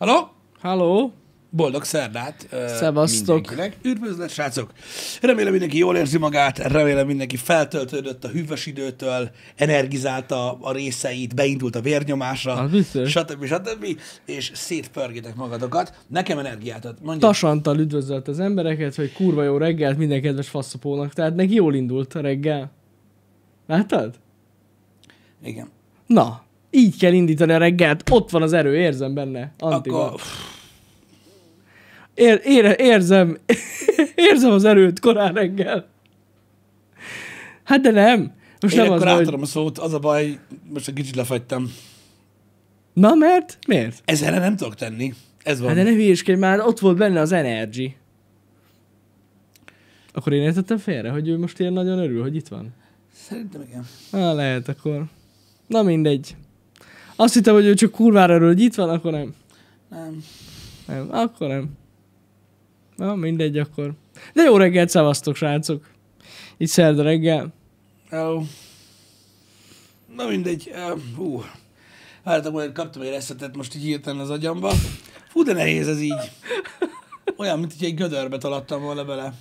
Halló? Halló? Boldog szerdát Szevasztok. mindenkinek. Üdvözlet, srácok! Remélem mindenki jól érzi magát, remélem mindenki feltöltődött a hűvös időtől, energizálta a részeit, beindult a vérnyomásra, stb. stb. És szétpörgétek magatokat. Nekem energiát ad. Mondjuk. Tasantal üdvözölt az embereket, hogy kurva jó reggelt minden kedves faszopónak. Tehát neki jól indult a reggel. Láttad? Igen. Na, így kell indítani a reggelt. Ott van az erő, érzem benne. Antival. Akkor... Ér, ér, érzem, érzem az erőt korán reggel. Hát de nem. Most Én nem akkor az, átadom hogy... a szót, az a baj, most egy kicsit lefagytam. Na mert? Miért? Ezzel nem tudok tenni. Ez hát van. Hát de ne hülyéskedj már, ott volt benne az energy. Akkor én értettem félre, hogy ő most ilyen nagyon örül, hogy itt van? Szerintem igen. Na, lehet akkor. Na mindegy. Azt hittem, hogy ő csak kurvára örül, hogy itt van, akkor nem. Nem. Nem, akkor nem. Na, mindegy akkor. De jó reggelt, szevasztok, srácok. Itt szerda reggel. Hello. Na mindegy, uh, hú. Vártam, hogy kaptam egy reszetet most így hirtelen az agyamba. Fú, de nehéz ez így. Olyan, mint hogy egy gödörbe találtam volna bele.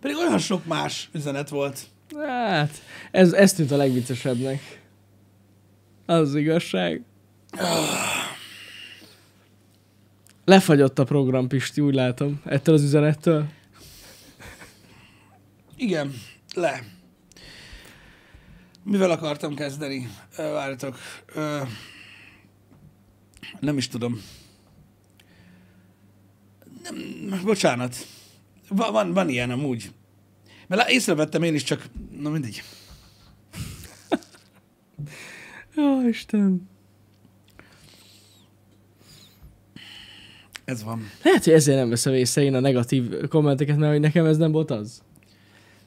Pedig olyan sok más üzenet volt. Hát, ez, ez tűnt a legviccesebbnek. Az igazság. Lefagyott a program, Pisti, úgy látom. Ettől az üzenettől? Igen, le. Mivel akartam kezdeni? Várjatok. Nem is tudom. Nem, bocsánat. Van, van, van ilyen amúgy. Mert észrevettem én is, csak... Na mindegy. Jó, Isten. Ez van. Lehet, hogy ezért nem veszem észre én a negatív kommenteket, mert hogy nekem ez nem volt az.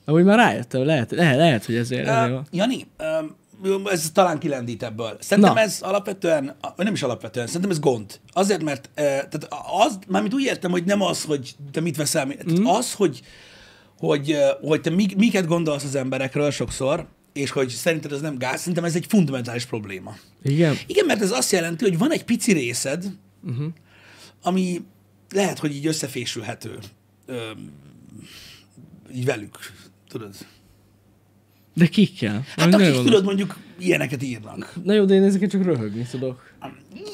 Amúgy már rájöttem, lehet, lehet, lehet hogy ezért. Uh, ezért van. Jani, um, ez talán kilendít ebből. Szerintem Na. ez alapvetően, nem is alapvetően, szerintem ez gond. Azért, mert uh, tehát az, mármint úgy értem, hogy nem az, hogy te mit veszel, mm. tehát mhm. az, hogy, hogy, hogy te mik, miket gondolsz az emberekről sokszor, és hogy szerinted ez nem gáz, szerintem ez egy fundamentális probléma. Igen. Igen, mert ez azt jelenti, hogy van egy pici részed, uh-huh ami lehet, hogy így összefésülhető öm, így velük, tudod. De kikkel? Hát akik, tudod, van. mondjuk ilyeneket írnak. Na jó, de én ezeket csak röhögni tudok.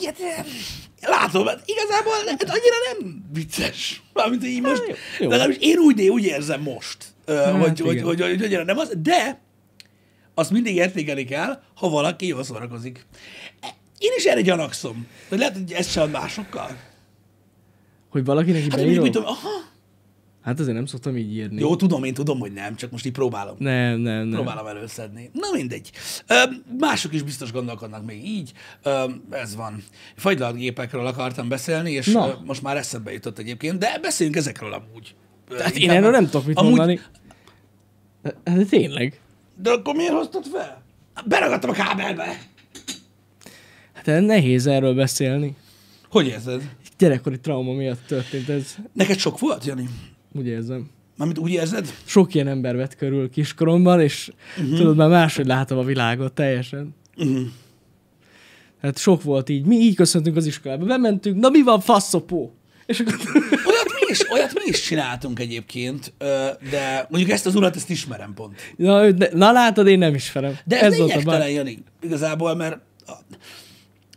Ilyet, eh, látom, hát igazából hát annyira nem vicces. Mármint így hát, most, hát, jó. én úgy, úgy érzem most, hát, hogy, hogy, hogy, hogy, annyira nem az, de azt mindig értékelik el, ha valaki jól szórakozik. Én is erre gyanakszom, hogy lehet, hogy ezt sem másokkal. Hogy valakinek hát beírom? Hát, aha. Hát azért nem szoktam így írni. Jó, tudom, én tudom, hogy nem, csak most így próbálom. Nem, nem, nem. Próbálom előszedni. Na mindegy. Ö, mások is biztos gondolkodnak még így. Ö, ez van. Fagylalgépekről akartam beszélni, és Na. Ö, most már eszembe jutott egyébként, de beszéljünk ezekről amúgy. Tehát én erről nem tudok mit amúgy... mondani. Hát tényleg. De akkor miért hoztad fel? Beragadtam a kábelbe. Hát nehéz erről beszélni. Hogy érzed? gyerekkori trauma miatt történt ez. Neked sok volt, Jani? Úgy érzem. Mármint úgy érzed? Sok ilyen ember vett körül kiskoromban, és uh-huh. tudod, már máshogy látom a világot teljesen. Uh-huh. Hát sok volt így. Mi így köszöntünk az iskolába. Bementünk, na mi van, faszopó? És akkor... olyat, mi is, olyat mi is csináltunk egyébként, de mondjuk ezt az urat, ezt ismerem pont. Na, de, na látod, én nem ismerem. De ez, ez volt a Jani, igazából, mert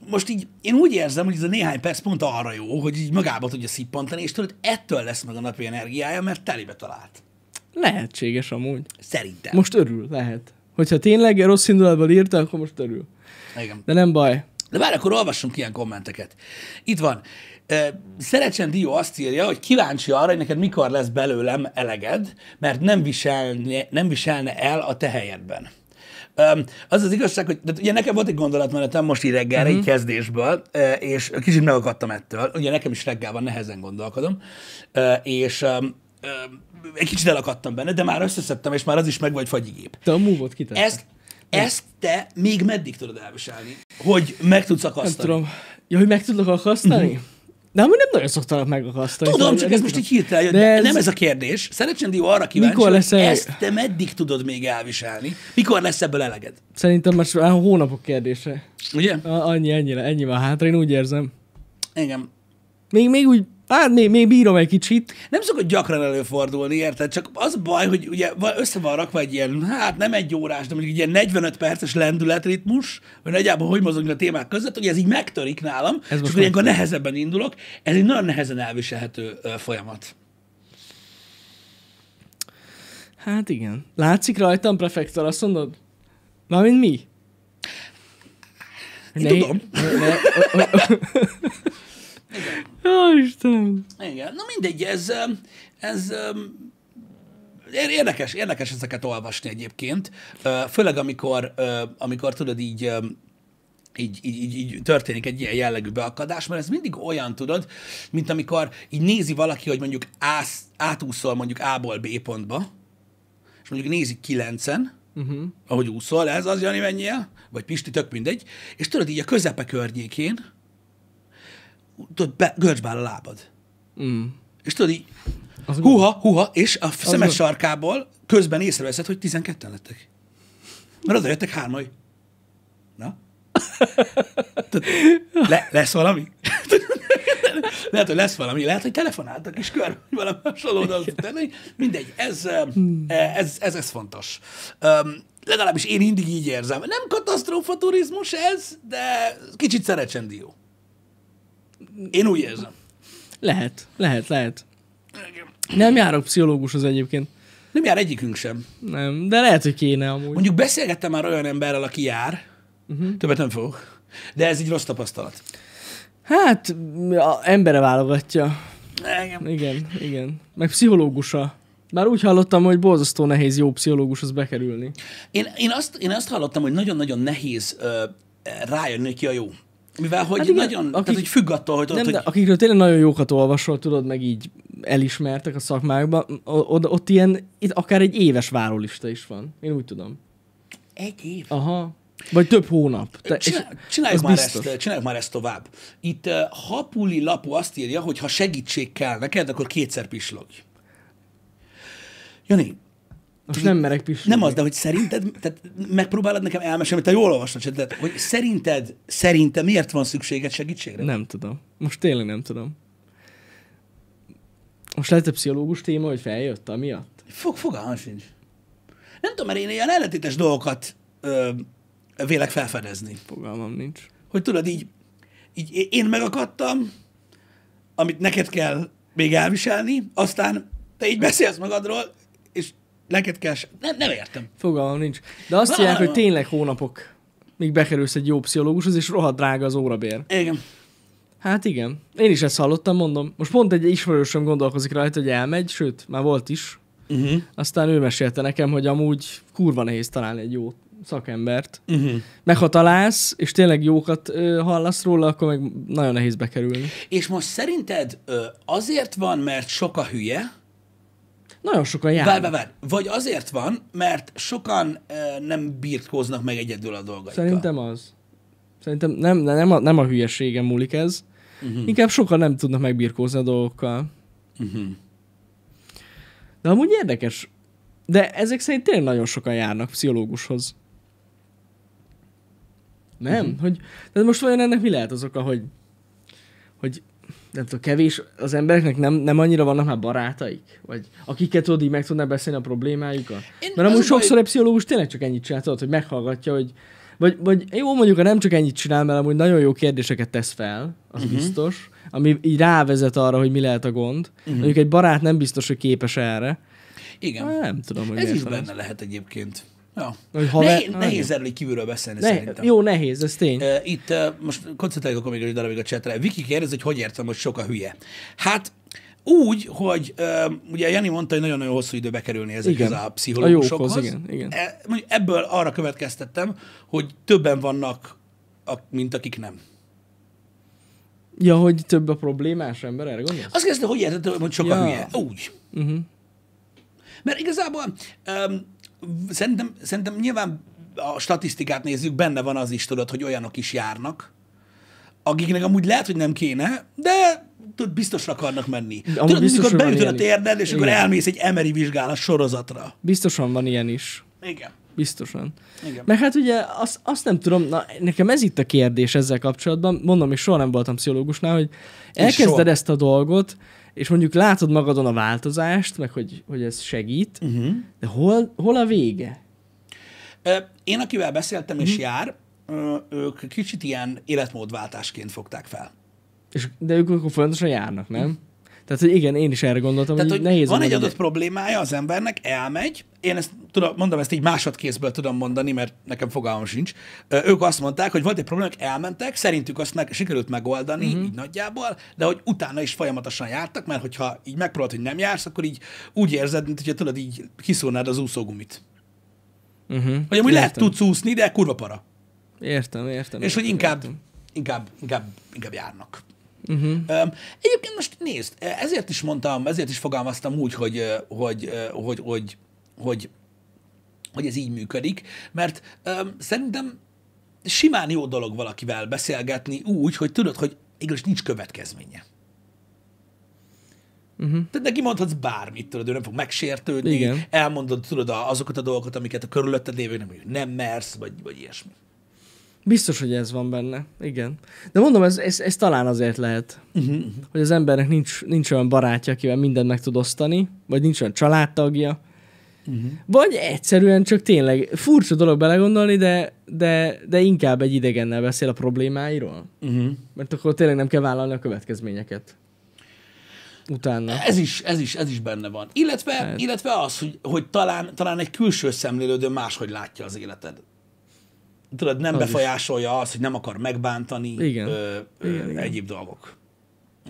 most így én úgy érzem, hogy ez a néhány perc pont arra jó, hogy így magába tudja szippantani, és tudod, ettől lesz meg a napi energiája, mert telibe talált. Lehetséges amúgy. Szerintem. Most örül, lehet. Hogyha tényleg rossz indulatból írta, akkor most örül. Igen. De nem baj. De bár, akkor olvassunk ilyen kommenteket. Itt van. Szerecsen Dió azt írja, hogy kíváncsi arra, hogy neked mikor lesz belőlem eleged, mert nem viselne, nem viselne el a te helyedben. Az az igazság, hogy de ugye nekem volt egy gondolatmenetem most így reggelre, uh-huh. Mhm. kezdésből, és kicsit megakadtam ettől. Ugye nekem is reggel van, nehezen gondolkodom. És egy kicsit elakadtam benne, de már összeszedtem, és már az is meg vagy fagyigép. Te a múvot kitettem. Ezt, ezt te még meddig tudod elviselni, hogy meg tudsz akasztani? Nem tudom. Ja, hogy meg tudok akasztani? Uh-huh. De amúgy nem nagyon szoktanak megakasztani. Tudom, szóval csak ez most így hirtelen jön. De ez... Nem ez a kérdés. Szeretném, Dió, arra kíváncsi, Mikor lesz el... ezt te meddig tudod még elviselni? Mikor lesz ebből eleged? Szerintem most már hónapok kérdése. Ugye? A- annyi, ennyi, ennyi van hátra, én úgy érzem. Engem. Még, még úgy Hát még, még bírom egy kicsit. Nem szokott gyakran előfordulni, érted? Csak az baj, hogy ugye össze van rakva egy ilyen, hát nem egy órás, de mondjuk egy ilyen 45 perces lendületritmus, vagy nagyjából hogy mozogni a témák között, hogy ez így megtörik nálam, ez és akkor ilyenkor nehezebben indulok. Ez egy nagyon nehezen elviselhető folyamat. Hát igen. Látszik rajtam, prefektor, azt mondod? mint mi? Én ne, tudom. Ne, ne, o, o, o. Jó, Istenem. Igen, na mindegy, ez, ez érdekes, érdekes ezeket olvasni egyébként, főleg amikor, amikor tudod így így, így, így történik egy ilyen jellegű beakadás, mert ez mindig olyan, tudod, mint amikor így nézi valaki, hogy mondjuk ász, átúszol mondjuk A-ból B pontba, és mondjuk nézi kilencen, uh-huh. ahogy úszol, ez az Jani mennyie, vagy Pisti, tök mindegy, és tudod így a közepe környékén, tudod, be, görcsbál a lábad. Mm. És tudod így, az huha, gond. huha, és a szemed sarkából közben észreveszed, hogy 12-en lettek. Mert oda jöttek hármai. Na? le, lesz valami? lehet, hogy lesz valami, lehet, hogy telefonáltak is kör, hogy valami hasonló, de tenni. Mindegy, ez, hmm. e, ez, ez, ez fontos. Um, legalábbis én mindig így érzem. Nem katasztrófa turizmus ez, de kicsit szerecsendió. Én úgy érzem. Lehet, lehet, lehet. Nem járok pszichológus az egyébként. Nem jár egyikünk sem. Nem, de lehet, hogy kéne amúgy. Mondjuk beszélgettem már olyan emberrel, aki jár. Uh-huh. Többet nem fogok. De ez egy rossz tapasztalat. Hát, a embere válogatja. Igen. Igen, igen. Meg pszichológusa. Már úgy hallottam, hogy borzasztó nehéz jó pszichológushoz bekerülni. Én, én, azt, én azt hallottam, hogy nagyon-nagyon nehéz ö, rájönni, ki a jó. Mivel, hogy hát igen, nagyon, akik, tehát, hogy függ attól, hogy... Nem, tudod, de hogy... akikről tényleg nagyon jókat olvasol, tudod, meg így elismertek a szakmákban, ott, ott ilyen, itt akár egy éves várólista is van. Én úgy tudom. Egy év? Aha. Vagy több hónap. Te, Csinál, csináljuk, már biztos. ezt, csináljuk már ezt tovább. Itt Hapuli Lapu azt írja, hogy ha segítség kell neked, akkor kétszer pislogj. Jani, most nem merek pisilni. Nem az, de hogy szerinted, tehát megpróbálod nekem elmesélni, te jól olvasod, tehát, hogy szerinted, szerinted miért van szükséged segítségre? Nem tudom. Most tényleg nem tudom. Most lehet a pszichológus téma, hogy feljött amiatt? Fog, fogalmam sincs. Nem tudom, mert én ilyen ellentétes dolgokat ö, vélek felfedezni. Fogalmam nincs. Hogy tudod, így, így én megakadtam, amit neked kell még elviselni, aztán te így beszélsz magadról, Neked kell, nem, nem értem. Fogalmam nincs. De azt jelenti, hogy tényleg hónapok, míg bekerülsz egy jó pszichológushoz, és rohadt drága az órabér. Igen. Hát igen. Én is ezt hallottam, mondom. Most pont egy ismerősöm gondolkozik rajta, hogy elmegy, sőt, már volt is. Uh-huh. Aztán ő mesélte nekem, hogy amúgy kurva nehéz találni egy jó szakembert. Uh-huh. Meg ha találsz, és tényleg jókat ö, hallasz róla, akkor meg nagyon nehéz bekerülni. És most szerinted ö, azért van, mert sok a hülye, nagyon sokan járnak. Várj, vár. Vagy azért van, mert sokan e, nem birtkóznak meg egyedül a dolgaikkal. Szerintem az. Szerintem nem, nem, a, nem a hülyeségem múlik ez. Uh-huh. Inkább sokan nem tudnak megbirkózni a dolgokkal. Uh-huh. De amúgy érdekes. De ezek szerint tényleg nagyon sokan járnak pszichológushoz. Nem? Uh-huh. Hogy, de most vajon ennek mi lehet az oka, hogy, hogy nem tudom, kevés az embereknek nem, nem annyira vannak már barátaik? Vagy akiket tudod így meg tudná beszélni a problémájukat? Én Mert amúgy sokszor baj... egy pszichológus tényleg csak ennyit csinál, tudod, hogy meghallgatja, hogy vagy, vagy jó, mondjuk, ha nem csak ennyit csinál, mert amúgy nagyon jó kérdéseket tesz fel, az uh-huh. biztos, ami így rávezet arra, hogy mi lehet a gond. Uh-huh. Mondjuk egy barát nem biztos, hogy képes erre. Igen. Hát, nem tudom, hogy Ez is benne lehet egyébként. Ja. Hogy haver... Nehé- nehéz erről kívülről beszélni ne- szerintem. Jó, nehéz, ez tény. Itt most koncentráljuk akkor még egy darabig a csetre. Viki kérdez, hogy hogy értem, hogy sok a hülye. Hát úgy, hogy ugye Jani mondta, hogy nagyon-nagyon hosszú időbe kerülni ezekhez a pszichológusokhoz. A igen, igen. E, ebből arra következtettem, hogy többen vannak, mint akik nem. Ja, hogy több a problémás ember, erre gondolsz? Azt kezdte, hogy érted, hogy sok ja. a hülye? Úgy. Uh-huh. Mert igazából um, szerintem, szerintem nyilván a statisztikát nézzük, benne van az is, tudod, hogy olyanok is járnak, akiknek amúgy lehet, hogy nem kéne, de tudod, biztosra akarnak menni. Amúgy tudod, mikor beütöd a térdel, és Igen. akkor elmész egy emeri vizsgálat sorozatra. Biztosan van ilyen is. Igen. Biztosan. Igen. Mert hát ugye azt, azt nem tudom, na, nekem ez itt a kérdés ezzel kapcsolatban, mondom, és soha nem voltam pszichológusnál, hogy elkezded ezt a dolgot, és mondjuk látod magadon a változást, meg hogy, hogy ez segít, uh-huh. de hol, hol a vége? Én, akivel beszéltem uh-huh. és mhm. jár, ők kicsit ilyen életmódváltásként fogták fel. És, de ők akkor folyamatosan járnak, nem? Mhm. Tehát, hogy igen, én is erre gondoltam, Tehát, hogy, hogy nehéz. Van egy adott ugye... problémája az embernek, elmegy, én ezt tudom, mondom, ezt így másodkézből tudom mondani, mert nekem fogalmam sincs. Ők azt mondták, hogy volt egy problémák, elmentek, szerintük azt meg, sikerült megoldani, uh-huh. így nagyjából, de hogy utána is folyamatosan jártak, mert hogyha így megpróbálod, hogy nem jársz, akkor így úgy érzed, mint hogyha tudod, így kiszúrnád az úszógumit. Uh-huh. Hogy amúgy értem. lehet tudsz úszni, de kurva para. Értem, értem. És értem, hogy inkább, értem. inkább, inkább, inkább járnak. Uh-huh. Egyébként most nézd, ezért is mondtam, ezért is fogalmaztam úgy, hogy, hogy, hogy, hogy, hogy, hogy ez így működik, mert szerintem simán jó dolog valakivel beszélgetni úgy, hogy tudod, hogy igazán nincs következménye. Uh-huh. Tehát neki mondhatsz bármit, tudod, ő nem fog megsértődni, Igen. elmondod tudod azokat a dolgokat, amiket a körülötted lévő nem, nem mersz, vagy, vagy ilyesmi. Biztos, hogy ez van benne, igen. De mondom, ez, ez, ez talán azért lehet, uh-huh. hogy az embernek nincs, nincs olyan barátja, akivel mindent meg tud osztani, vagy nincs olyan családtagja, uh-huh. vagy egyszerűen csak tényleg furcsa dolog belegondolni, de, de, de inkább egy idegennel beszél a problémáiról. Uh-huh. Mert akkor tényleg nem kell vállalni a következményeket utána. Ez is, ez is, ez is benne van. Illetve, hát. illetve az, hogy, hogy talán, talán egy külső szemlélődő máshogy látja az életed tudod, nem az befolyásolja is. az, hogy nem akar megbántani igen. Ö, ö, igen, igen. egyéb dolgok.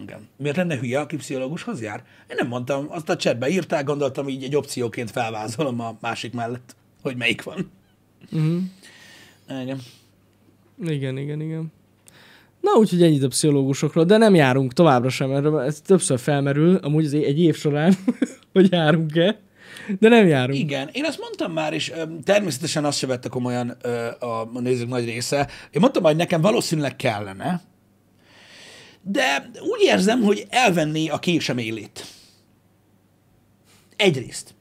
Igen. Miért lenne hülye, aki pszichológushoz jár? Én nem mondtam, azt a csetbe írták, gondoltam, így egy opcióként felvázolom a másik mellett, hogy melyik van. Uh-huh. Igen. Igen, igen, igen. Na, úgyhogy ennyit a pszichológusokról, de nem járunk továbbra sem, mert ez többször felmerül, amúgy az egy év során, hogy járunk-e. De nem járunk. Igen, én azt mondtam már, és ö, természetesen azt se vette komolyan ö, a, a nézők nagy része. Én mondtam, hogy nekem valószínűleg kellene, de úgy érzem, hogy elvenné a késem élét. Egyrészt.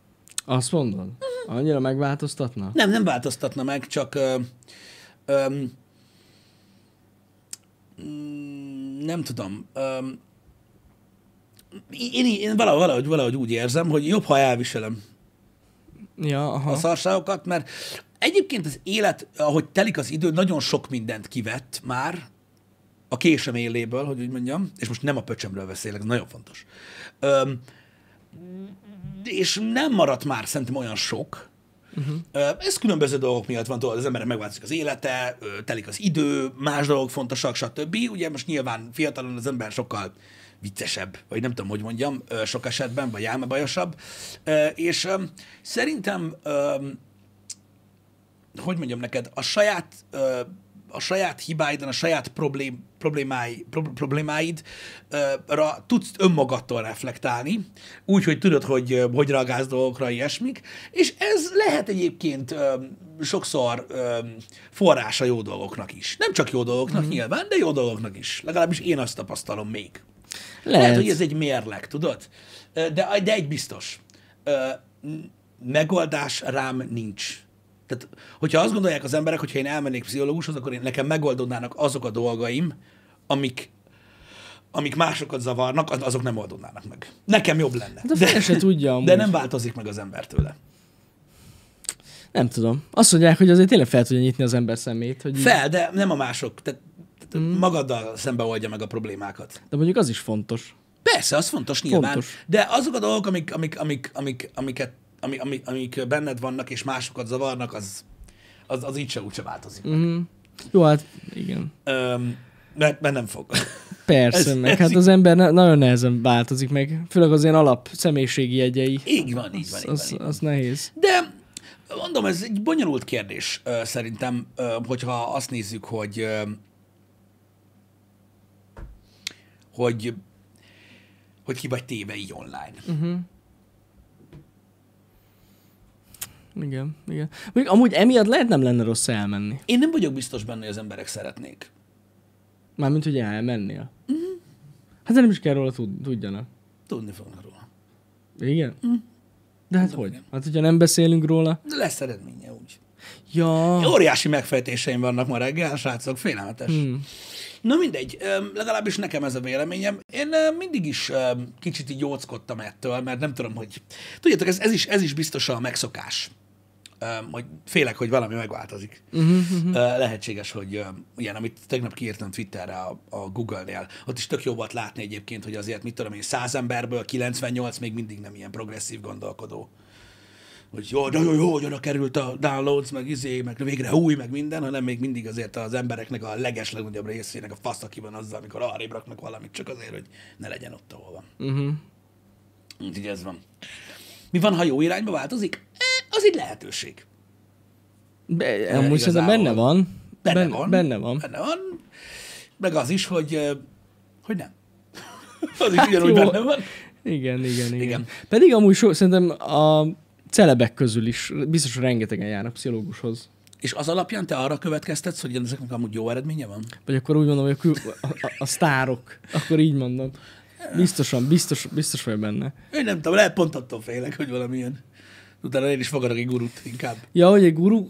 Azt mondod? Mhm. Annyira megváltoztatna? Nem, nem változtatna meg, csak ö, ö, mm, nem tudom. Ö, én, én valahogy, valahogy, úgy érzem, hogy jobb, ha elviselem ja, aha. a szarságokat, mert egyébként az élet, ahogy telik az idő, nagyon sok mindent kivett már a késem éléből, hogy úgy mondjam, és most nem a pöcsömről beszélek, ez nagyon fontos. Öm, és nem maradt már szerintem olyan sok, Uh-huh. Ez különböző dolgok miatt van, tudod, az ember megváltozik az élete, telik az idő, más dolgok fontosak, stb. Ugye most nyilván fiatalon az ember sokkal uh, viccesebb, vagy nem tudom, hogy mondjam, sok esetben, vagy álmebajosabb. És szerintem, hogy mondjam neked, a saját, a saját hibáidon, a saját problém, problémái, problémáidra tudsz önmagadtól reflektálni, úgyhogy tudod, hogy hogy reagálsz dolgokra, ilyesmik, és ez lehet egyébként sokszor forrása jó dolgoknak is. Nem csak jó dolgoknak mm-hmm. nyilván, de jó dolgoknak is. Legalábbis én azt tapasztalom még. Lehet. Lehet, hogy ez egy mérleg, tudod? De, de egy biztos. Megoldás rám nincs. Tehát, hogyha azt gondolják az emberek, hogyha én elmennék pszichológushoz, akkor én, nekem megoldódnának azok a dolgaim, amik, amik másokat zavarnak, azok nem oldódnának meg. Nekem jobb lenne. De, de se tudja De nem változik meg az ember tőle. Nem tudom. Azt mondják, hogy azért tényleg fel tudja nyitni az ember szemét. Hogy fel, de nem a mások. Tehát tehát mm. magaddal szembe oldja meg a problémákat. De mondjuk az is fontos. Persze, az fontos nyilván. Fontos. De azok a dolgok, amik, amik, amik, amik, amiket, ami, ami, amik benned vannak és másokat zavarnak, az, az, az így se se változik. Mm. Meg. Mhm. Jó, hát igen. Öm, mert, mert nem fog. Persze, ez, meg ez hát így... az ember ne, nagyon nehezen változik meg, főleg az ilyen alap személyiségi jegyei. Így van, így van. Az, így van, az, így van. az nehéz. De mondom, ez egy bonyolult kérdés szerintem, hogyha azt nézzük, hogy hogy, hogy ki vagy téve így online. Uh-huh. Igen, igen. Még amúgy emiatt lehet nem lenne rossz elmenni. Én nem vagyok biztos benne, hogy az emberek szeretnék. Mármint, hogy elmennél. Uh-huh. Hát nem is kell róla tud, tudjanak. Tudni fognak róla. Igen? Uh-huh. Mm. De hát Tudom, hogy? Igen. Hát, hogyha nem beszélünk róla. De lesz eredménye úgy. Ja. Óriási megfejtéseim vannak ma reggel, srácok, félelmetes. Hmm. Na mindegy, legalábbis nekem ez a véleményem. Én mindig is kicsit így jóckodtam ettől, mert nem tudom, hogy... Tudjátok, ez, ez, is, ez is biztos a megszokás. Hogy félek, hogy valami megváltozik. Uh-huh, uh-huh. Lehetséges, hogy ilyen, amit tegnap kiírtam Twitterre a, a Google-nél, ott is tök jó volt látni egyébként, hogy azért, mit tudom én, 100 emberből 98 még mindig nem ilyen progresszív gondolkodó hogy jó, nagyon jó, hogy oda került a downloads, meg izé, meg végre új, meg minden, hanem még mindig azért az embereknek a leges legnagyobb részének a fasz, aki van azzal, amikor arrébb raknak valamit, csak azért, hogy ne legyen ott, ahol van. Uh-huh. Úgyhogy ez van. Mi van, ha jó irányba változik? Eh, az egy lehetőség. Be, eh, amúgy ez benne van. Benne, benne van. Benne van. Benne van. Meg az is, hogy, eh, hogy nem. az is hát ugyanúgy jó. benne van. Igen, igen, igen, igen. Pedig amúgy so, szerintem a celebek közül is biztos, rengetegen járnak pszichológushoz. És az alapján te arra következtetsz, hogy ezeknek amúgy jó eredménye van? Vagy akkor úgy mondom, hogy a, kül- a, a, a sztárok. Akkor így mondom. Biztosan, biztos, biztos vagy benne. Én nem tudom, lehet pont attól félek, hogy valamilyen. Utána én is fogadok egy gurut inkább. Ja, hogy egy guru,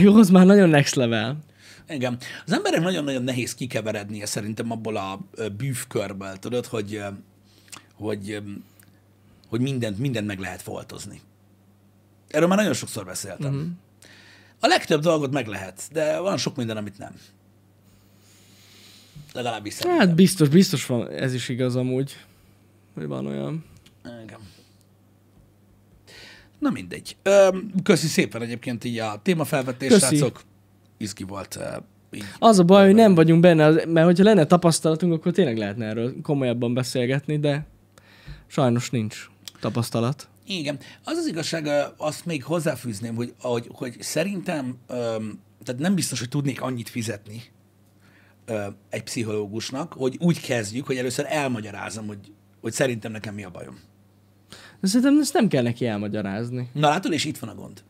jó, az már nagyon next level. Igen. Az emberek nagyon-nagyon nehéz kikeverednie szerintem abból a bűvkörből, tudod, hogy, hogy, hogy mindent, mindent meg lehet foltozni. Erről már nagyon sokszor beszéltem. Uh-huh. A legtöbb dolgot meg lehet, de van sok minden, amit nem. Legalábbis hát, szerintem. Hát biztos, biztos van, ez is igaz amúgy, hogy van olyan. Igen. Na mindegy. Köszi szépen egyébként így a témafelvetés, srácok. Izgi volt. az a baj, hogy nem vagyunk benne, mert hogyha lenne tapasztalatunk, akkor tényleg lehetne erről komolyabban beszélgetni, de sajnos nincs tapasztalat. Igen. Az az igazság, azt még hozzáfűzném, hogy, hogy, hogy szerintem, tehát nem biztos, hogy tudnék annyit fizetni egy pszichológusnak, hogy úgy kezdjük, hogy először elmagyarázom, hogy, hogy szerintem nekem mi a bajom. De szerintem ezt nem kell neki elmagyarázni. Na látod, és itt van a gond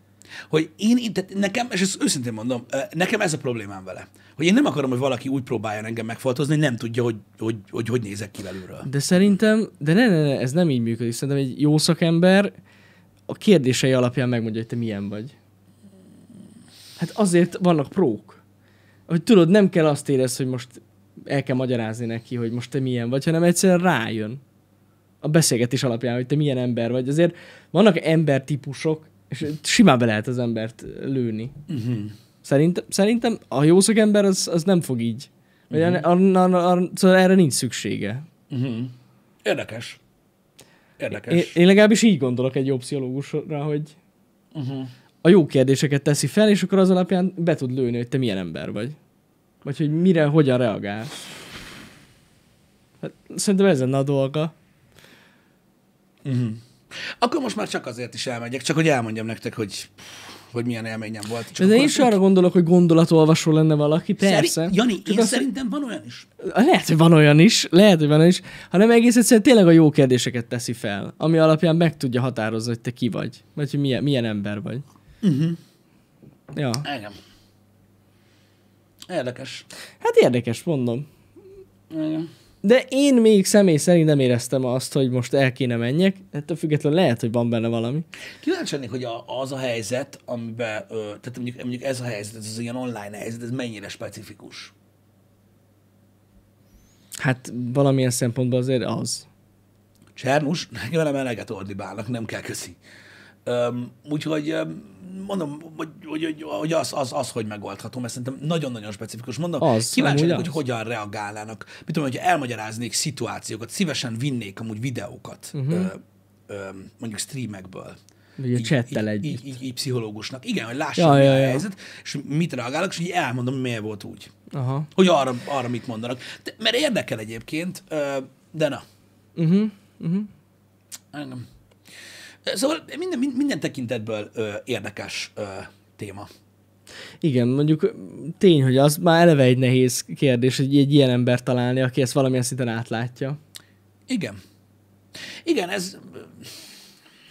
hogy én itt, nekem, és ezt őszintén mondom, nekem ez a problémám vele. Hogy én nem akarom, hogy valaki úgy próbáljon engem megfoltozni, hogy nem tudja, hogy hogy, hogy, hogy nézek ki belülről. De szerintem, de ne, ne, ne, ez nem így működik. Szerintem egy jó szakember a kérdései alapján megmondja, hogy te milyen vagy. Hát azért vannak prók. Hogy tudod, nem kell azt érezni hogy most el kell magyarázni neki, hogy most te milyen vagy, hanem egyszerűen rájön a beszélgetés alapján, hogy te milyen ember vagy. Azért vannak embertípusok, és simán be lehet az embert lőni. Uh-huh. Mhm. Szerintem, szerintem a jó szakember az, az nem fog így. Vagy uh-huh. ar- ar- ar- szóval erre nincs szüksége. Uh-huh. Érdekes. Érdekes. É- én legalábbis így gondolok egy jó pszichológusra, hogy uh-huh. a jó kérdéseket teszi fel, és akkor az alapján be tud lőni, hogy te milyen ember vagy. Vagy hogy mire, hogyan reagál. Hát, szerintem ez lenne a dolga. Uh-huh. Akkor most már csak azért is elmegyek, csak hogy elmondjam nektek, hogy hogy milyen élményem volt. Csak De én is arra gondolok, hogy gondolatolvasó lenne valaki, persze. Szeri... Jani, csak én azt... szerintem van olyan is. Lehet, hogy van olyan is, lehet, hogy van olyan is, hanem egész egyszerűen tényleg a jó kérdéseket teszi fel, ami alapján meg tudja határozni, hogy te ki vagy, vagy hogy milyen, milyen ember vagy. Uh-huh. Ja. Igen. Érdekes. Hát érdekes, mondom. Igen. De én még személy szerint nem éreztem azt, hogy most el kéne menjek. Ettől függetlenül lehet, hogy van benne valami. Kíváncsi lennék, hogy a, az a helyzet, amiben, ö, tehát mondjuk, mondjuk ez a helyzet, ez az ilyen online helyzet, ez mennyire specifikus? Hát valamilyen szempontból azért az. Csernus, velem eleget ordibálnak, nem kell köszi. Um, úgyhogy um, mondom, hogy, hogy, hogy az, az, az, hogy megoldható, mert szerintem nagyon-nagyon specifikus. Mondom, az, kíváncsi vagyok, hogy hogyan reagálnának. Mit tudom, hogyha elmagyaráznék szituációkat, szívesen vinnék amúgy videókat, uh-huh. ö, ö, mondjuk streamekből. Ugye csettel egy. Így, így, így pszichológusnak. Igen, hogy lássam, ja, mi ja, a helyzet, és mit reagálok, és így elmondom, miért volt úgy. Aha. Hogy arra, arra mit mondanak. De, mert érdekel egyébként, de na. Uh-huh. Uh-huh. Engem. Szóval minden, minden tekintetből ö, érdekes ö, téma. Igen, mondjuk tény, hogy az már eleve egy nehéz kérdés, hogy egy ilyen ember találni, aki ezt valamilyen szinten átlátja. Igen. Igen, ez...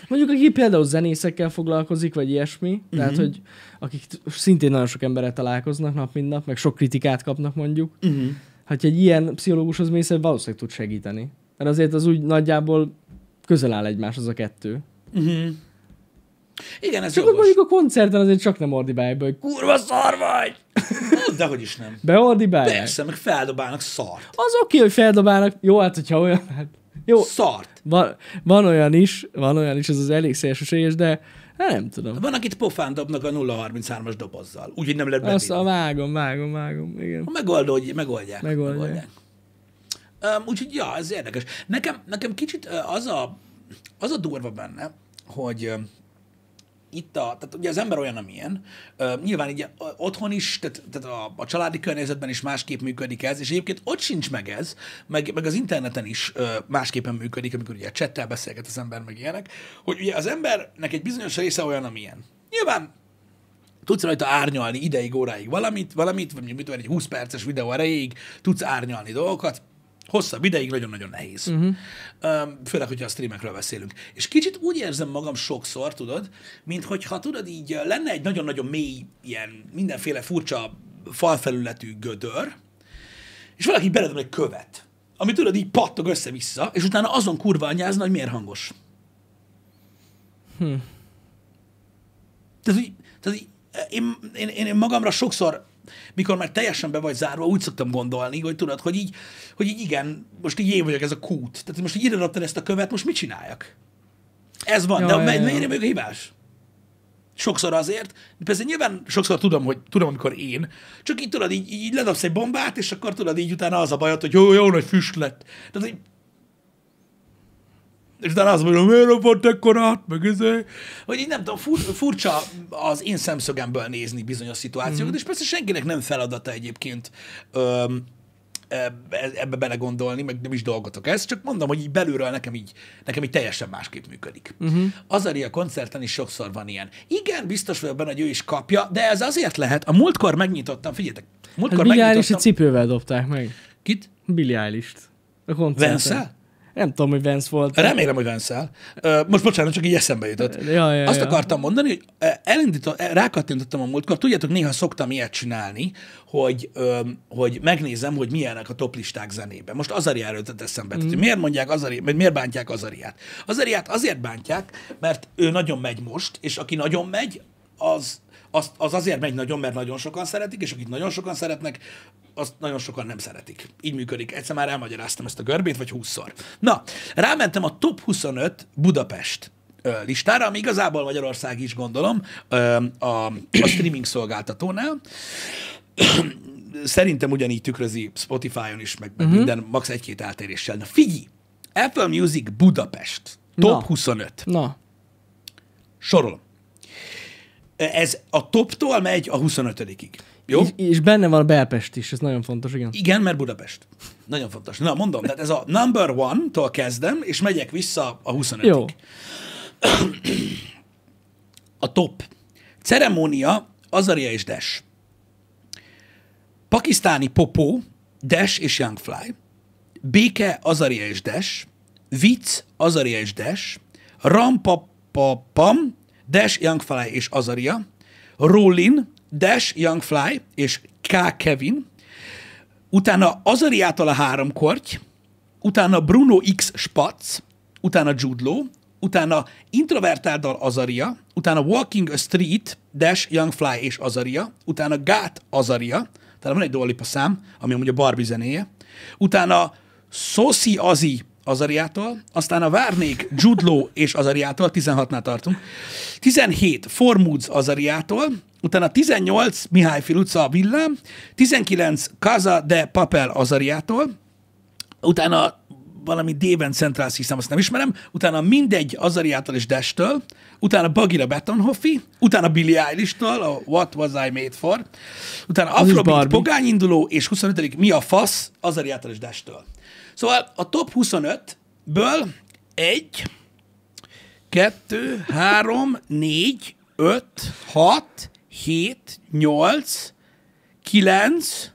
Mondjuk, aki például zenészekkel foglalkozik, vagy ilyesmi, uh-huh. tehát, hogy akik szintén nagyon sok emberre találkoznak nap, mint nap, meg sok kritikát kapnak mondjuk, uh-huh. Mhm. ha hát, egy ilyen pszichológushoz mész, valószínűleg tud segíteni. Mert azért az úgy nagyjából közel áll egymáshoz a kettő. Uh-huh. Igen, ez Csak jogos. mondjuk a koncerten azért csak nem ordibálják be, hogy kurva szar vagy! De hogy is nem. Beordibálják? Persze, meg feldobálnak szart. Az oké, okay, hogy feldobálnak. Jó, hát hogyha olyan... Hát, jó. Szart. Van, van, olyan is, van olyan is, ez az elég szélsőséges, de hát nem tudom. Van, akit pofán dobnak a 033-as dobozzal. Úgyhogy nem lehet bevinni. Azt a vágom, vágom, vágom, igen. hogy megoldják. Megoldják. megoldják. Um, úgyhogy, ja, ez érdekes. Nekem, nekem kicsit az a, az a durva benne, hogy itt a, tehát ugye az ember olyan, amilyen. nyilván így otthon is, tehát, tehát a, a családi környezetben is másképp működik ez, és egyébként ott sincs meg ez, meg, meg az interneten is másképpen működik, amikor ugye a csettel beszélget az ember, meg ilyenek, hogy ugye az embernek egy bizonyos része olyan, amilyen. Nyilván tudsz rajta árnyalni ideig, óráig valamit, valamit vagy mit egy 20 perces videó erejéig tudsz árnyalni dolgokat, hosszabb ideig nagyon-nagyon nehéz. Uh-huh. Főleg, hogyha a streamekről beszélünk. És kicsit úgy érzem magam sokszor, tudod, mint hogyha tudod, így lenne egy nagyon-nagyon mély, ilyen mindenféle furcsa falfelületű gödör, és valaki beledom egy követ, ami tudod, így pattog össze-vissza, és utána azon kurva anyázna, hogy miért hangos. Hm. Tehát, így, tehát így, én, én, én magamra sokszor mikor már teljesen be vagy zárva, úgy szoktam gondolni, hogy tudod, hogy így, hogy így igen, most így én vagyok ez a kút. Tehát most így ide ezt a követ, most mit csináljak? Ez van, ja, de ja, még a hibás? Sokszor azért, de persze nyilván sokszor tudom, hogy tudom, amikor én, csak így tudod, így, így ledobsz egy bombát, és akkor tudod, így utána az a bajod, hogy jó, jó, nagy füst lett. Tehát, és utána azt mondom, miért volt, ekkora, meg izé. Hogy így nem tudom, fur, furcsa az én szemszögemből nézni bizonyos szituációkat, mm. és persze senkinek nem feladata egyébként öm, e-, e-, ebbe belegondolni, meg nem is dolgotok ezt, csak mondom, hogy így belülről nekem így, nekem így teljesen másképp működik. Uh-huh. Mhm. Az a koncerten is sokszor van ilyen. Igen, biztos vagyok benne, hogy ő is kapja, de ez azért lehet, a múltkor megnyitottam, figyeljetek, múltkor hát megnyitottam. A cipővel dobták meg. Kit? Biliálist. A koncerten. Vence? Nem tudom, hogy Vance volt. Remélem, hogy vance -el. Most bocsánat, csak így eszembe jutott. Ja, ja, Azt ja. akartam mondani, hogy elindítom, rákattintottam a múltkor, tudjátok, néha szoktam ilyet csinálni, hogy, hogy megnézem, hogy milyenek a toplisták zenében. Most Azariára jutott eszembe. Mm. Tehát, miért mondják Azariát, vagy miért bántják Azariát? Azariát azért bántják, mert ő nagyon megy most, és aki nagyon megy, az az, az azért megy nagyon, mert nagyon sokan szeretik, és akik nagyon sokan szeretnek, azt nagyon sokan nem szeretik. Így működik. Egyszer már elmagyaráztam ezt a görbét, vagy húszszor. Na, rámentem a top 25 Budapest listára, ami igazából Magyarország is gondolom, a, a streaming szolgáltatónál. Szerintem ugyanígy tükrözi Spotify-on is, meg, meg uh-huh. minden, max. egy-két eltéréssel. Na figyelj! Apple Music Budapest. Top Na. 25. Na. Sorolom ez a toptól megy a 25-ig. Jó? És, és benne van a Belpest is, ez nagyon fontos, igen. Igen, mert Budapest. Nagyon fontos. Na, mondom, tehát ez a number one-tól kezdem, és megyek vissza a 25-ig. Jó. A top. Ceremónia, Azaria és Dash. Pakisztáni Popó, Dash és Youngfly. Béke, Azaria és Dash. Vic, Azaria és Dash. Rampapapam, Dash, Youngfly és Azaria, Rollin, Dash, Youngfly és K. Kevin, utána Azariától a három korty, utána Bruno X. Spatz, utána Jude Law, utána introvertáldal Azaria, utána Walking a Street, Dash, Youngfly és Azaria, utána Gát Azaria, tehát van egy Dua szám, ami amúgy a Barbie zenéje, utána Sosi Azi Azariától, aztán a Várnék, Jude és Azariától, 16-nál tartunk, 17 Formoods Azariától, utána 18 Mihály Filuca Villám, 19 Casa de Papel Azariától, utána valami Déven Central, hiszem, azt nem ismerem, utána mindegy Azariától és Destől, utána Bagira Betonhoffi, utána Billy eilish a What Was I Made For, utána Afrobeat Pogányinduló, és 25. Mi a fasz Azariától és Destől. Szóval a top 25-ből 1, 2, 3, 4, 5, 6, 7, 8, 9,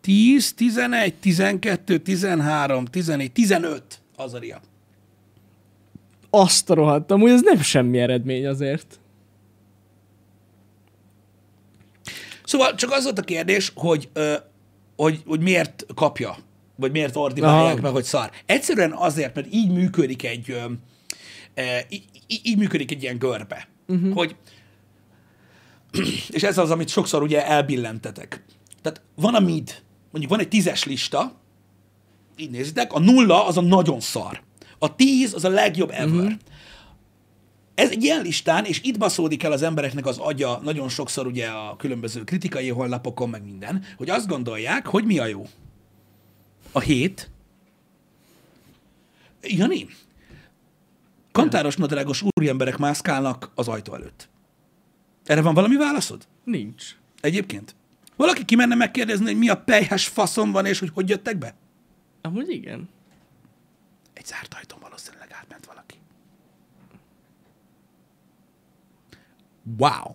10, 11, 12, 13, 14, 15 az a ria. Azt rohadtam, hogy ez nem semmi eredmény azért. Szóval csak az volt a kérdés, hogy, hogy, hogy miért kapja vagy miért ordibálják meg, hogy szar. Egyszerűen azért, mert így működik egy e, így, így működik egy ilyen görbe, uh-huh. hogy és ez az, amit sokszor ugye elbillentetek. Tehát van a mid, mondjuk van egy tízes lista, így nézitek, a nulla az a nagyon szar. A tíz az a legjobb ever. Uh-huh. Ez egy ilyen listán, és itt baszódik el az embereknek az agya nagyon sokszor ugye a különböző kritikai honlapokon, meg minden, hogy azt gondolják, hogy mi a jó. A hét. Jani, kantáros nadrágos úriemberek mászkálnak az ajtó előtt. Erre van valami válaszod? Nincs. Egyébként? Valaki kimenne megkérdezni, hogy mi a pejhes faszom van, és hogy hogy jöttek be? Amúgy igen. Egy zárt ajtón valószínűleg átment valaki. Wow!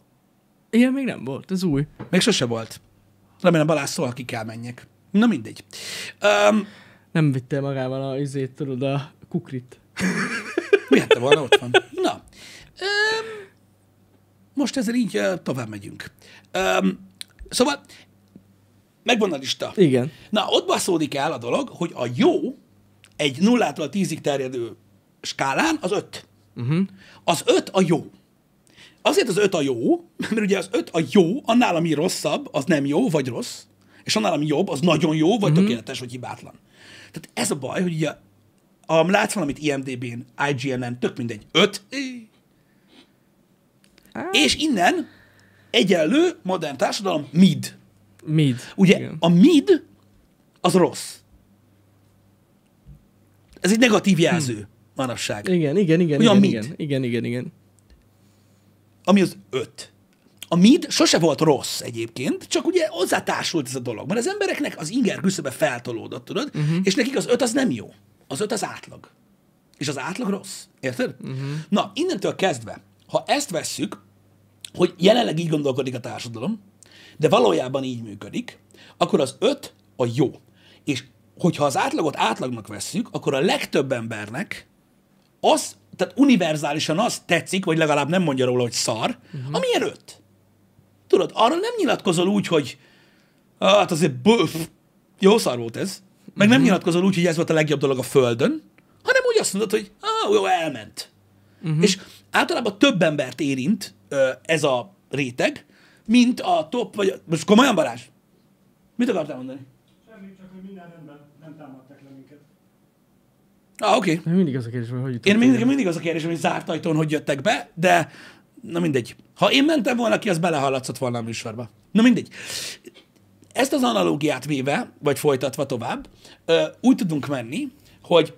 Ilyen még nem volt, ez új. Még sose volt. Remélem Balázs szól, ki kell menjek. Na mindegy. Um, nem vitte magával a izét, tudod, a kukrit. Miért volna, ott van. Na. Um, most ezzel így uh, tovább megyünk. Um, szóval megvan a lista. Igen. Na, ott baszódik el a dolog, hogy a jó egy nullától tízig terjedő skálán az öt. Uh-huh. Az öt a jó. Azért az öt a jó, mert ugye az öt a jó, annál, ami rosszabb, az nem jó vagy rossz és annál, ami jobb, az nagyon jó, vagy mm-hmm. tökéletes, vagy hibátlan. Tehát ez a baj, hogy ugye, ha látsz valamit IMDB-n, IGN-en, tök mindegy, öt és innen egyenlő modern társadalom mid. Mid. Ugye igen. a mid az rossz. Ez egy negatív jelző hm. manapság. Igen, igen, igen. Ugye igen, a mid. Igen, igen, igen, igen. Ami az öt. A mid sose volt rossz egyébként, csak ugye hozzátársult ez a dolog, mert az embereknek az inger küszöbe feltolódott, tudod, uh-huh. és nekik az öt az nem jó. Az öt az átlag. És az átlag rossz. Érted? Uh-huh. Na, innentől kezdve, ha ezt vesszük, hogy jelenleg így gondolkodik a társadalom, de valójában így működik, akkor az öt a jó. És hogyha az átlagot átlagnak vesszük, akkor a legtöbb embernek az, tehát univerzálisan az tetszik, vagy legalább nem mondja róla, hogy szar, uh-huh. Mhm. ami erőt. Tudod, arról nem nyilatkozol úgy, hogy hát azért böf, jó szar volt ez. Meg nem mm. nyilatkozol úgy, hogy ez volt a legjobb dolog a Földön, hanem úgy azt mondod, hogy ah, jó, elment. Mm-hmm. És általában több embert érint ez a réteg, mint a top, vagy a... most komolyan Balázs? Mit akartál mondani? Semmi, csak hogy minden rendben nem támadták le minket. Ah, oké. Okay. Mindig az a kérdés, hogy hogy Én mindig, mindig az a kérdés, hogy zárt ajtón hogy jöttek be, de Na mindegy. Ha én mentem volna ki, az belehallatszott volna a műsorba. Na mindegy. Ezt az analógiát véve, vagy folytatva tovább, úgy tudunk menni, hogy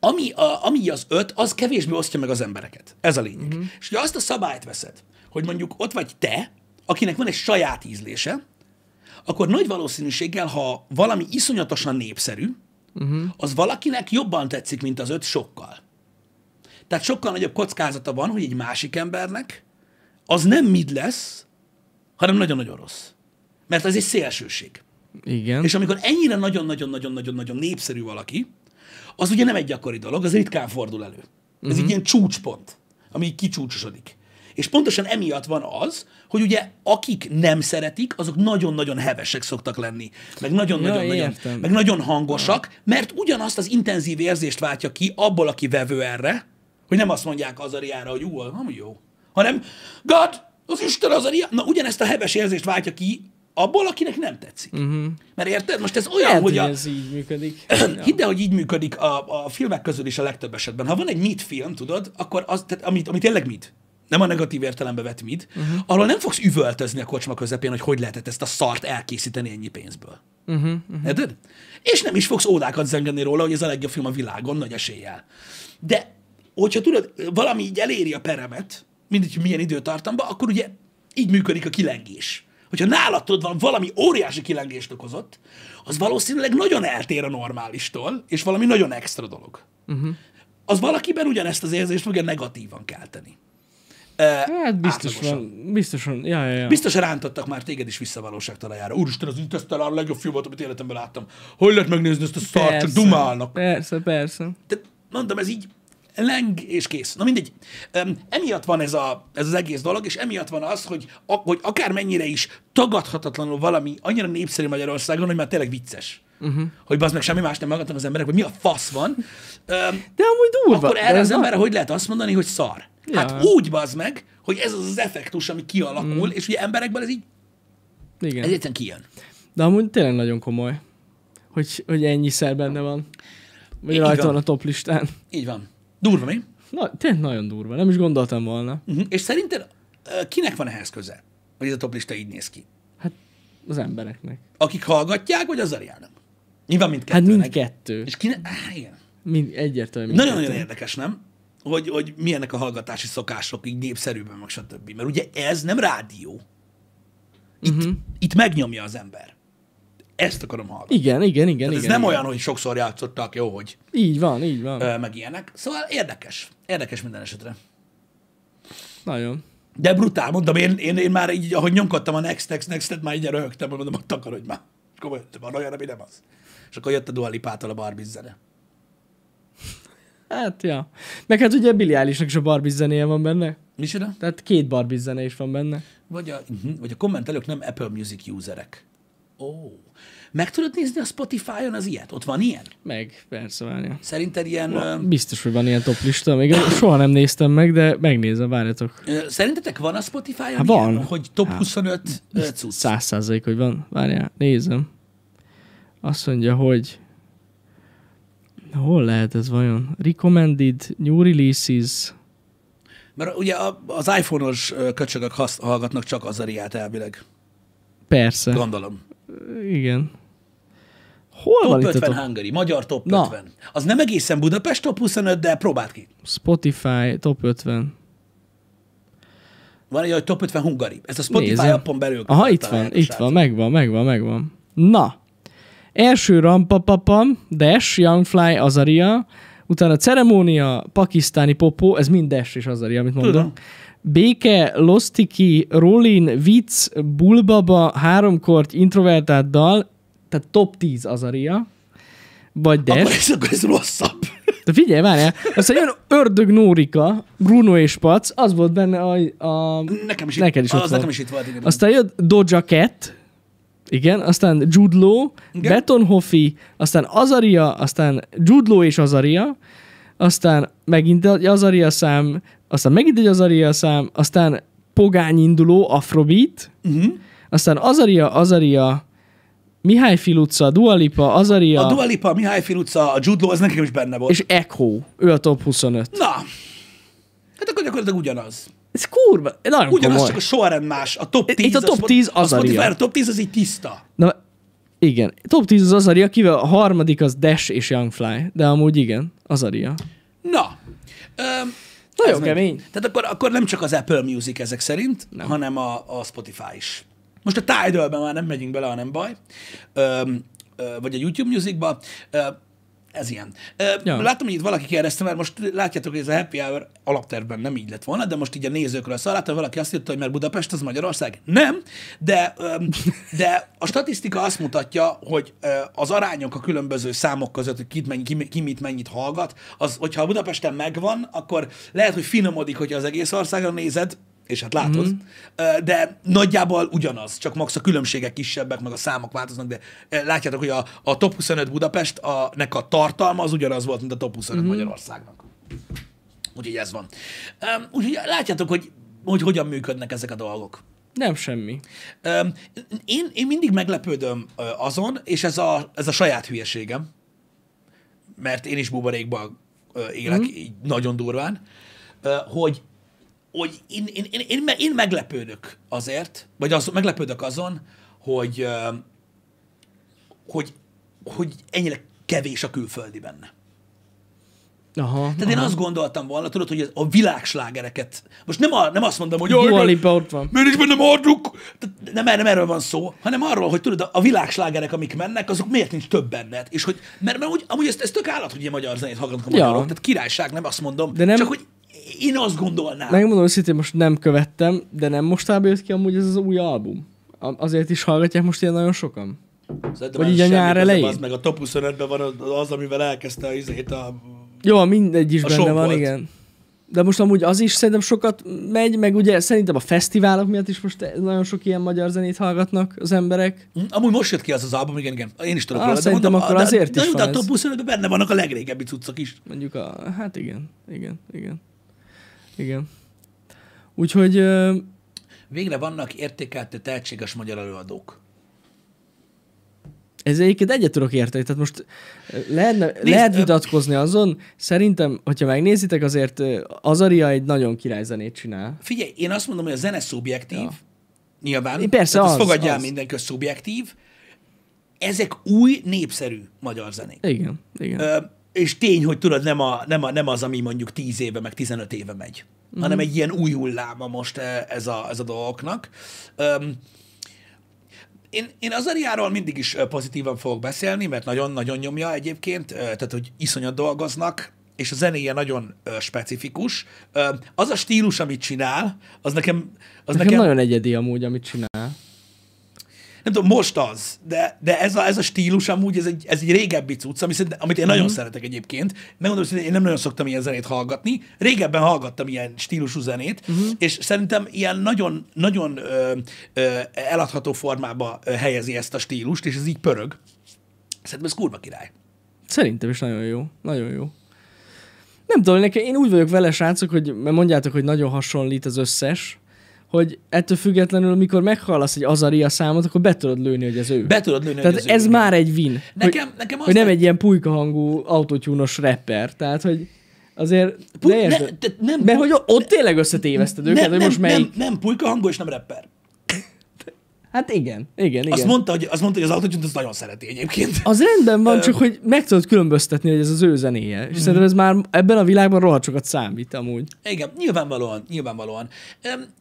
ami, a, ami az öt, az kevésbé osztja meg az embereket. Ez a lényeg. Uh-huh. És ha azt a szabályt veszed, hogy mondjuk ott vagy te, akinek van egy saját ízlése, akkor nagy valószínűséggel, ha valami iszonyatosan népszerű, uh-huh. az valakinek jobban tetszik, mint az öt sokkal. Tehát sokkal nagyobb kockázata van, hogy egy másik embernek az nem mid lesz, hanem nagyon-nagyon rossz. Mert ez egy szélsőség. Igen. És amikor ennyire nagyon-nagyon-nagyon-nagyon-nagyon népszerű valaki, az ugye nem egy gyakori dolog, az ritkán fordul elő. Ez uh-huh. egy mhm. ilyen csúcspont, ami kicsúcsosodik. És pontosan emiatt van az, hogy ugye akik nem szeretik, azok nagyon-nagyon hevesek szoktak lenni, meg nagyon-nagyon ja, nagyon, meg nagyon hangosak, mert ugyanazt az intenzív érzést váltja ki abból, aki vevő erre, hogy nem azt mondják Ariára, hogy jó, nem jó, hanem God, az Isten Ariá. Na, ugyanezt a heves érzést váltja ki abból, akinek nem tetszik. Uh-huh. Mert érted? Most ez olyan, Lehet, hogy a... ez így működik. Hidd el, hogy így működik a, a filmek közül is a legtöbb esetben. Ha van egy mit film, tudod, akkor az, tehát, amit, amit tényleg mit, nem a negatív értelembe vett mit, uh-huh. arról nem fogsz üvöltözni a kocsma közepén, hogy hogy lehetett ezt a szart elkészíteni ennyi pénzből. Uh-huh, uh-huh. Érted? És nem is fogsz ódákat zengeni róla, hogy ez a legjobb film a világon, nagy eséllyel. De hogyha tudod, valami így eléri a peremet, mindegy, hogy milyen időtartamba, akkor ugye így működik a kilengés. Hogyha nálad van valami óriási kilengést okozott, az valószínűleg nagyon eltér a normálistól, és valami nagyon extra dolog. Uh-huh. Az valakiben ugyanezt az érzést fogja negatívan kelteni. Hát biztosan, Biztosan, ja, ja, ja. Biztosan rántottak már téged is vissza talajára. Úristen, az tesztel a legjobb filmot, amit életemben láttam. Hogy lehet megnézni ezt a szart? Persze, dumálnak. Persze, persze. De mondom, ez így leng, és kész. Na mindegy. Emiatt van ez, a, ez az egész dolog, és emiatt van az, hogy, a, hogy akármennyire is tagadhatatlanul valami annyira népszerű Magyarországon, hogy már tényleg vicces. Uh-huh. Hogy bazd meg semmi más nem magadnak az emberek, hogy mi a fasz van. de amúgy durva. Akkor erre az emberre hogy lehet azt mondani, hogy szar? Ja. Hát úgy bazd meg, hogy ez az az effektus, ami kialakul, mm. és ugye emberekben ez így Igen. ez egyszerűen kijön. De amúgy tényleg nagyon komoly, hogy, hogy ennyi szer benne van. Vagy rajta van. van a top listán. Így van. Durva, mi? Na, tényleg nagyon durva, nem is gondoltam volna. Uh-huh. És szerinted kinek van ehhez köze, hogy ez a toplista így néz ki? Hát az embereknek. Akik hallgatják, vagy az Ariának? Nyilván mindkettőnek. Hát mindkettő. És kinek? Ah, igen. Mind, egyértelműen Nagyon-nagyon érdekes, nem? Hogy, hogy milyenek a hallgatási szokások, így népszerűben, meg stb. Mert ugye ez nem rádió. Itt, uh-huh. itt megnyomja az ember. Ezt akarom hallani. Igen, igen, igen. Tehát igen ez nem igen. olyan, hogy sokszor játszottak, jó, hogy. Így van, így van. Ö, meg ilyenek. Szóval érdekes. Érdekes minden esetre. Nagyon. De brutál, mondom, én, én, én már így, ahogy nyomkodtam a Next, Next, next már így röhögtem, mondom, hogy takarodj már. Komolyan, van olyan, ami nem az. És akkor jött a Dua Lipától a Barbie zene. Hát, ja. Meg hát ugye Billy Eilishnek is a Barbie zenéje van benne. Mi Tehát két Barbie zene is van benne. Vagy a, mhm, vagy a kommentelők nem Apple Music userek. Ó. Oh. Meg tudod nézni a Spotify-on az ilyet? Ott van ilyen? Meg, persze, várja. Szerinted ilyen... Na, uh... biztos, hogy van ilyen toplista. Még soha nem néztem meg, de megnézem, várjatok. Szerintetek van a Spotify-on Há, van. Ilyen, hogy top Há, 25 cucc? Száz százalék, hogy van. Várjál, nézem. Azt mondja, hogy hol lehet ez vajon? Recommended, new releases, mert ugye az iPhone-os köcsögök hallgatnak csak az ariát elvileg. Persze. Gondolom. Igen. Hol top van 50 top? Hungary, magyar top Na. 50. Az nem egészen Budapest top 25, de próbáld ki. Spotify top 50. Van egy, hogy top 50 Hungary. Ez a Spotify Nézem. appon belül. Aha, itt van, itt van, megvan, megvan, megvan. Na. Első papam, Dash, Youngfly, Azaria, utána ceremónia, pakisztáni popó, ez mind Dash és Azaria, amit mondom. Tudom. Béke, Lostiki, Rolin, Vic, Bulbaba, háromkort, introvertált dal, tehát top 10 az a ria, vagy de. Akkor ez, akkor ez rosszabb. De figyelj, várjál, aztán jön Ördög Nórika, Bruno és Pac, az volt benne a... a nekem is, neked is itt, az, volt. nekem is itt volt. Igen. Aztán jött Doja Cat, igen, aztán Jude Law, igen. Betonhoffi, aztán Azaria, aztán Jude Law és Azaria, aztán megint az Azaria szám, aztán megint egy Azaria szám, aztán pogány induló Afrobeat, uh-huh. aztán Azaria, Azaria, Mihály Filuca, Dualipa, Azaria. A Dualipa, Mihály Filuca, a Judló, az nekem is benne volt. És Echo, ő a top 25. Na, hát akkor gyakorlatilag ugyanaz. Ez kurva, nagyon Ugyanaz, komoly. csak a sorrend más. A top 10, Itt a top 10 az a Az, a top 10 az így tiszta. Na, igen. Top 10 az Azaria, kivel a harmadik az Dash és Youngfly, de amúgy igen, Azaria. Na, Ö, nagyon kemény. Meg... Tehát akkor, akkor nem csak az Apple Music ezek szerint, nem. hanem a, a Spotify is. Most a tidal már nem megyünk bele, ha nem baj. Öm, ö, vagy a YouTube Music-ba ez ilyen. Ja. Láttam, hogy itt valaki kérdezte, mert most látjátok, hogy ez a happy hour alaptervben nem így lett volna, de most így a nézőkről szól, hogy valaki azt írta, hogy mert Budapest az Magyarország. Nem, de, de a statisztika azt mutatja, hogy az arányok a különböző számok között, hogy ki, mennyi, ki, ki mit mennyit hallgat, az, hogyha Budapesten megvan, akkor lehet, hogy finomodik, hogy az egész országra nézed, és hát látod. mm De nagyjából ugyanaz, csak max a különbségek kisebbek, meg a számok változnak, de látjátok, hogy a, a Top 25 Budapest a, nek a tartalma az ugyanaz volt, mint a Top 25 mm Magyarországnak. Úgyhogy ez van. Úgyhogy látjátok, hogy, hogy hogyan működnek ezek a dolgok. Nem semmi. Én, én mindig meglepődöm azon, és ez a, ez a saját hülyeségem, mert én is buborékban élek mm. így nagyon durván, hogy hogy én, én, én, én, én meglepődök azért, vagy az, meglepődök azon, hogy, hogy, hogy ennyire kevés a külföldi benne. Aha, Tehát aha. én azt gondoltam volna, tudod, hogy a világslágereket, most nem, a, nem azt mondom, hogy Jó, Lipa ott van. Miért is benne hardrock? Nem, nem erről van szó, hanem arról, hogy tudod, a világslágerek, amik mennek, azok miért nincs több benned? És hogy, mert, mert, mert amúgy ez, ez tök állat, hogy ilyen magyar zenét hallgatnak a magyarok. Ja. Tehát királyság, nem azt mondom. De nem, csak hogy én azt gondolnám. Megmondom őszintén, most nem követtem, de nem mostában jött ki amúgy ez az új album. Azért is hallgatják most ilyen nagyon sokan. Szerintem Vagy így a nyár elején. Az meg a top 25-ben van az, amivel elkezdte a izét a... Jó, mindegy is a benne van, volt. igen. De most amúgy az is szerintem sokat megy, meg ugye szerintem a fesztiválok miatt is most nagyon sok ilyen magyar zenét hallgatnak az emberek. Hm, amúgy most jött ki az az album, igen, igen. Én is tudok ah, róla. Szerintem mondom, akkor a, azért de, is de, van de a top 25-ben benne vannak a legrégebbi cuccok is. Mondjuk a, hát igen, igen, igen. Igen. Úgyhogy... Ö... Végre vannak értékelt tehetséges magyar előadók. Ez egyébként egyet tudok érteni, tehát most lehetne, Nézd, lehet vitatkozni azon, szerintem, hogyha megnézitek, azért Azaria egy nagyon király zenét csinál. Figyelj, én azt mondom, hogy a zene szubjektív, ja. nyilván, én persze tehát az, fogadjál az. mindenki, szubjektív, ezek új, népszerű magyar zenék. Igen, igen. Ö, és tény, hogy tudod, nem, a, nem, a, nem az, ami mondjuk 10 éve, meg 15 éve megy, mm. hanem egy ilyen új hulláma most e, ez a, ez a dolgoknak. Um, én, én az Ariáról mindig is pozitívan fogok beszélni, mert nagyon-nagyon nyomja egyébként, tehát hogy iszonyat dolgoznak, és a zenéje nagyon ö, specifikus. Ö, az a stílus, amit csinál, az nekem... Az nekem, nekem nagyon egyedi amúgy, amit csinál nem tudom, most az, de, de ez, a, ez a stílus amúgy, ez egy, ez egy régebbi cucc, ami, amit én nagyon uh-huh. szeretek egyébként. Megmondom, hogy én nem nagyon szoktam ilyen zenét hallgatni. Régebben hallgattam ilyen stílusú zenét, uh-huh. és szerintem ilyen nagyon, nagyon ö, ö, eladható formába helyezi ezt a stílust, és ez így pörög. Szerintem ez kurva király. Szerintem is nagyon jó. Nagyon jó. Nem tudom, nekem én úgy vagyok vele, srácok, hogy mert mondjátok, hogy nagyon hasonlít az összes, hogy ettől függetlenül, amikor meghallasz egy azaria számot, akkor be tudod lőni, hogy ez ő. Be tudod lőni, tehát hogy ez, ez ő. már egy win. Nekem, hogy, nekem az hogy nem egy ilyen hangú autótyúnos rapper. Tehát, hogy azért... Pu- de ne, de nem, mert hogy ott tényleg összetéveszted őket, nem, hogy most melyik... Nem, nem pulyka hangos, nem rapper. Hát igen, igen, igen. Azt mondta, hogy, azt mondta, hogy az autotune az nagyon szereti egyébként. Az rendben van, csak hogy meg tudod különböztetni, hogy ez az ő zenéje. És mm szerintem ez már ebben a világban rohadt sokat számít amúgy. Igen, nyilvánvalóan, nyilvánvalóan.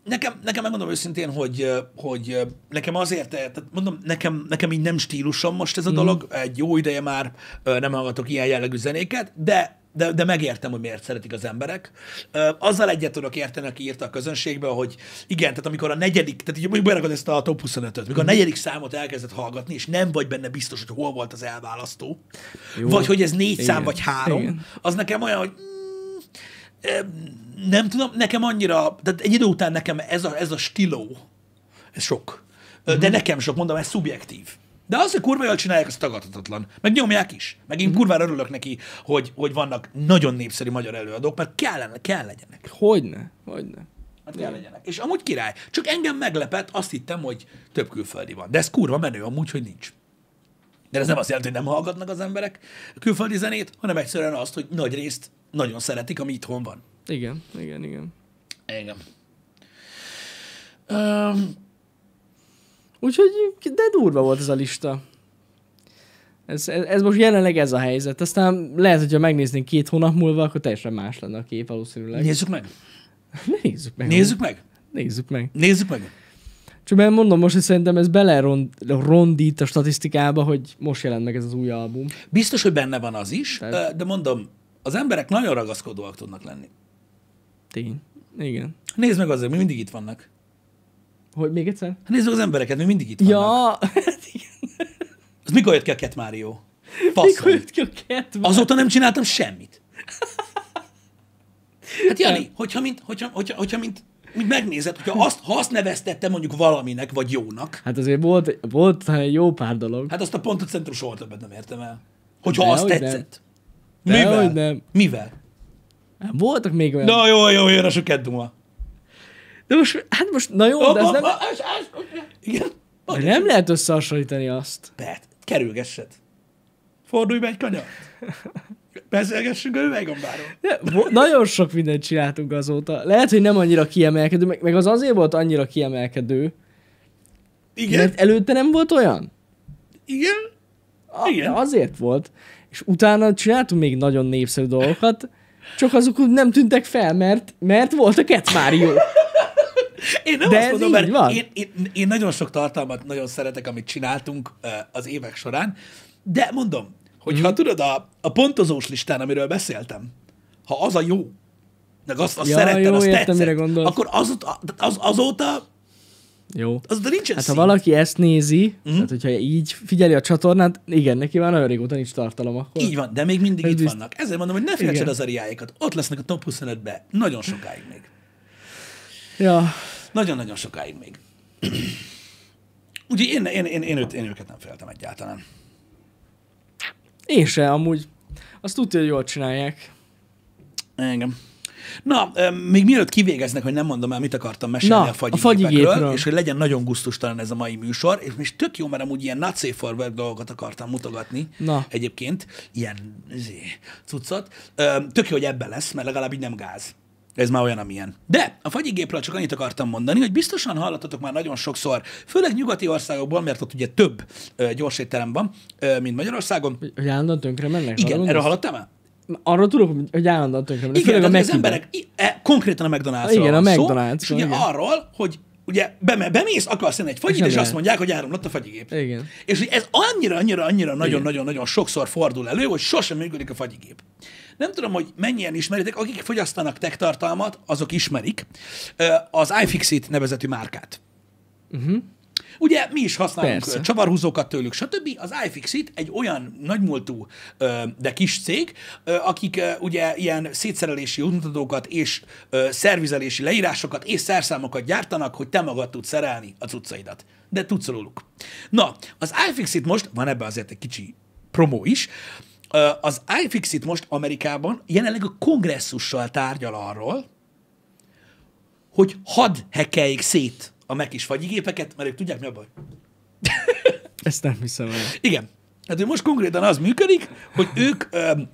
Nekem, nekem megmondom őszintén, hogy, hogy nekem azért, tehát mondom, nekem, nekem így nem stílusom most ez a mm. dolog, egy jó ideje már nem hallgatok ilyen jellegű zenéket, de de, de megértem, hogy miért szeretik az emberek. Azzal egyet tudok érteni, aki írta a közönségbe, hogy igen, tehát amikor a negyedik, tehát így mondjuk ezt a top 25-öt, mikor a mhm. negyedik számot elkezdett hallgatni, és nem vagy benne biztos, hogy hol volt az elválasztó, Jó. vagy hogy ez négy igen. szám, vagy három, igen. az nekem olyan, hogy mm, nem tudom, nekem annyira, tehát egy idő után nekem ez a, ez a stiló, ez sok. De mhm. nekem sok, mondom, ez szubjektív. De az, hogy kurva jól csinálják, az tagadhatatlan. Meg nyomják is. Meg én mhm. kurvára örülök neki, hogy, hogy vannak nagyon népszerű magyar előadók, mert kellene, kell legyenek. Hogyne, hogyne. Hát kell legyenek. És amúgy király. Csak engem meglepett, azt hittem, hogy több külföldi van. De ez kurva menő amúgy, hogy nincs. De ez nem azt jelenti, hogy nem hallgatnak az emberek külföldi zenét, hanem egyszerűen azt, hogy nagy részt nagyon szeretik, ami itthon van. Igen, igen, igen. Igen. Um, Úgyhogy de durva volt ez a lista. Ez, ez, ez most jelenleg ez a helyzet. Aztán lehet, hogyha megnéznénk két hónap múlva, akkor teljesen más lenne a kép valószínűleg. Nézzük meg. Nézzük meg. Nézzük meg. Nézzük meg. Nézzük meg. Csak mert mondom most, hogy szerintem ez belerondít a statisztikába, hogy most jelent meg ez az új album. Biztos, hogy benne van az is, Te... de mondom, az emberek nagyon ragaszkodóak tudnak lenni. Tény. Igen. Nézd meg azért, mi mindig itt vannak. Hogy még egyszer? Hát nézzük az embereket, még mindig itt ja. vannak. Ja, Az mikor jött ki a Cat Mario? Faszom. Mikor jött ki a Cat Mario? Azóta nem csináltam semmit. Hát Jani, nem. hogyha mint, hogyha, hogyha, hogyha mint mint megnézed, hogyha azt, ha azt neveztette mondjuk valaminek, vagy jónak. Hát azért volt, volt egy jó pár dolog. Hát azt a pontot szerintem soha többet nem értem el. Hogyha de, azt hogy tetszett. Nem. De, Mivel? Hogy nem. Mivel? Hát voltak még olyan. Na jó, jó, jön a sok duma. De most, hát most, na jó, de ez nem... Ah, ah, ah, Igen. De nem lehet összehasonlítani azt. Bet, kerülgessed. Fordulj be egy kanyart. Beszélgessünk a üveggombáról. Ja, nagyon sok mindent csináltunk azóta. Lehet, hogy nem annyira kiemelkedő, meg, meg az azért volt annyira kiemelkedő, Igen. mert előtte nem volt olyan. Igen. A, Igen. Azért volt. És utána csináltunk még nagyon népszerű dolgokat, csak azok úgy nem tűntek fel, mert, mert volt a Cat Mario. Én nem De azt mondom, mert Én, én, én nagyon sok tartalmat nagyon szeretek, amit csináltunk az évek során, de mondom, hogyha mm. tudod, a, a pontozós listán, amiről beszéltem, ha az a jó, meg azt, azt ja, szeretem, jó, azt értem, tetszett, akkor az, az, azóta jó. Az de nincs, Hát szín. ha valaki ezt nézi, mm. tehát hogyha így figyeli a csatornát, igen, neki már nagyon régóta nincs tartalom akkor. Így van, de még mindig Ez itt bizt... vannak. Ezért mondom, hogy ne féltsed az ariáikat. Ott lesznek a top 25-be. Nagyon sokáig még. Ja, nagyon-nagyon sokáig még. Úgyhogy én, én, én, én, őt, én őket nem féltem egyáltalán. Én se, amúgy. Azt tudja, hogy jól csinálják. Engem. Na, még mielőtt kivégeznek, hogy nem mondom el, mit akartam mesélni Na, a fagyigépekről, és hogy legyen nagyon gusztustalan ez a mai műsor, és most tök jó, mert amúgy ilyen not Forward dolgokat akartam mutogatni Na. egyébként, ilyen izé, cuccot. Tök jó, hogy ebben lesz, mert legalább így nem gáz ez már olyan, amilyen. De a fagyigépről csak annyit akartam mondani, hogy biztosan hallottatok már nagyon sokszor, főleg nyugati országokban, mert ott ugye több gyors étterem van, mint Magyarországon. Hogy állandóan tönkre mennek? Igen, erről hallottam -e? Arról tudok, hogy állandóan tönkre mennek. Igen, a az emberek, e, konkrétan a mcdonalds Igen, a McDonald's. És ugye igen. arról, hogy ugye bemész, akarsz egy fagyit, és, és azt mondják, hogy áramlott a fagyigép. Igen. És hogy ez annyira, annyira, annyira, nagyon-nagyon-nagyon sokszor fordul elő, hogy sosem működik a fagyigép. Nem tudom, hogy mennyien ismeritek, akik fogyasztanak tech tartalmat, azok ismerik az iFixit nevezetű márkát. Uh-huh. Ugye mi is használunk Persze. csavarhúzókat tőlük, stb. Az iFixit egy olyan nagymúltú, de kis cég, akik ugye ilyen szétszerelési útmutatókat és szervizelési leírásokat és szerszámokat gyártanak, hogy te magad tudsz szerelni a cuccaidat. De tudsz róluk. Na, az iFixit most, van ebbe azért egy kicsi promó is, az iFixit most Amerikában jelenleg a kongresszussal tárgyal arról, hogy hadd hekeljék szét a meg is fagyigépeket, mert ők tudják, mi a baj. Ezt nem hiszem el. Igen. Hát most konkrétan az működik, hogy ők öm,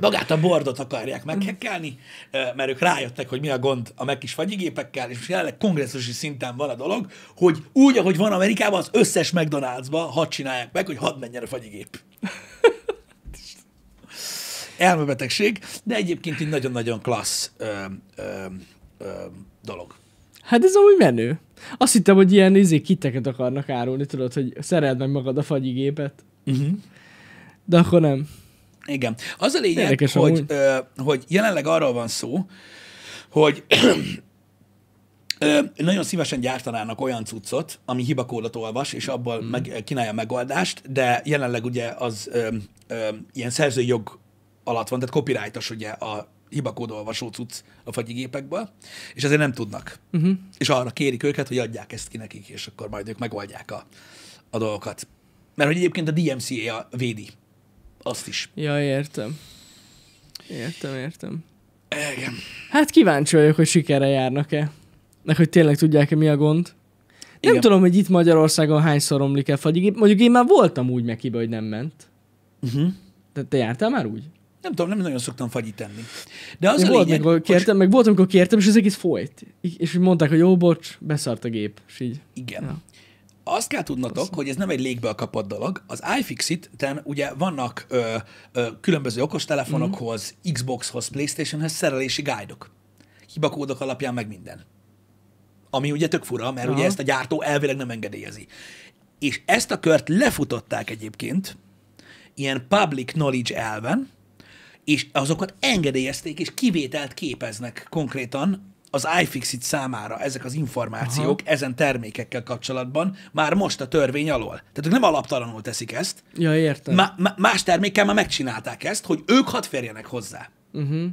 magát a bordot akarják meghekkelni, mert ők rájöttek, hogy mi a gond a meg kis fagyigépekkel, és most jelenleg kongresszusi szinten van a dolog, hogy úgy, ahogy van Amerikában, az összes McDonald'sba hadd csinálják meg, hogy hadd menjen a fagyigép elmebetegség, de egyébként egy nagyon-nagyon klassz ö, ö, ö, dolog. Hát ez amúgy menő. Azt hittem, hogy ilyen izé kiteket akarnak árulni, tudod, hogy szereld meg magad a fagyigépet. Uh-huh. Mhm. De akkor nem. Igen. Az a lényeg, Érdekes hogy, ö, hogy jelenleg arról van szó, hogy Ö, nagyon szívesen gyártanának olyan cuccot, ami hibakódot olvas, és abból mm. meg, kínálja megoldást, de jelenleg ugye az ö, ö, ilyen szerzőjog alatt van, tehát copyrightos ugye a hibakódolvasó cucc a fagyigépekből, és ezért nem tudnak. Uh-huh. És arra kérik őket, hogy adják ezt ki nekik, és akkor majd ők megoldják a, a dolgokat. Mert hogy egyébként a DMCA védi azt is. Ja, értem. Értem, értem. Igen. Hát kíváncsi vagyok, hogy sikere járnak-e. Meg hogy tényleg tudják-e mi a gond. Igen. Nem tudom, hogy itt Magyarországon hány omlik el fagyigép. Mondjuk én már voltam úgy meg hogy nem ment. Uh-huh. De te jártál már úgy? Nem tudom, nem nagyon szoktam fagyit tenni. De az volt, lényeg, meg, kértem, most... meg volt, amikor kértem, és az egész folyt. És mondták, hogy jó, bocs, beszart a gép. És így. Igen. Ja. Azt kell tudnatok, Rosszul. hogy ez nem egy légből kapott dolog. Az iFixit-en ugye vannak ö, ö, különböző okostelefonokhoz, mm. Xboxhoz, Playstationhez szerelési guide-ok. Hibakódok alapján meg minden. Ami ugye tök fura, mert Aha. ugye ezt a gyártó elvileg nem engedélyezi. És ezt a kört lefutották egyébként, ilyen public knowledge elven, és azokat engedélyezték, és kivételt képeznek konkrétan az iFixit számára ezek az információk Aha. ezen termékekkel kapcsolatban már most a törvény alól. Tehát ők nem alaptalanul teszik ezt. Ja, értem. Ma, ma, más termékkel már megcsinálták ezt, hogy ők hadd férjenek hozzá. Uh-huh.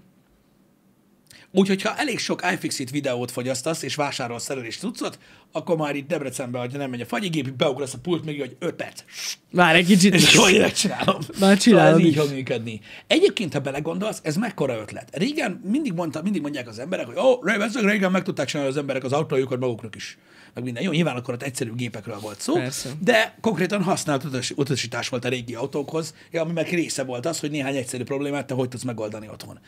Úgyhogy, ha elég sok iFixit videót fogyasztasz, és vásárolsz szerelést cuccot, akkor már itt Debrecenben, hogy nem megy a fagyigép, beugrasz a pult, még hogy 5 perc. Már egy kicsit. És jól én csinálom. Már csinálom szóval ez így fog működni. Egyébként, ha belegondolsz, ez mekkora ötlet. Régen mindig, mondta, mindig mondják az emberek, hogy ó, oh, régen meg tudták csinálni az emberek az autójukat maguknak is meg minden. Jó, nyilván akkor ott egyszerű gépekről volt szó, Persze. de konkrétan használt utasítás volt a régi autókhoz, ami meg része volt az, hogy néhány egyszerű problémát te hogy tudsz megoldani otthon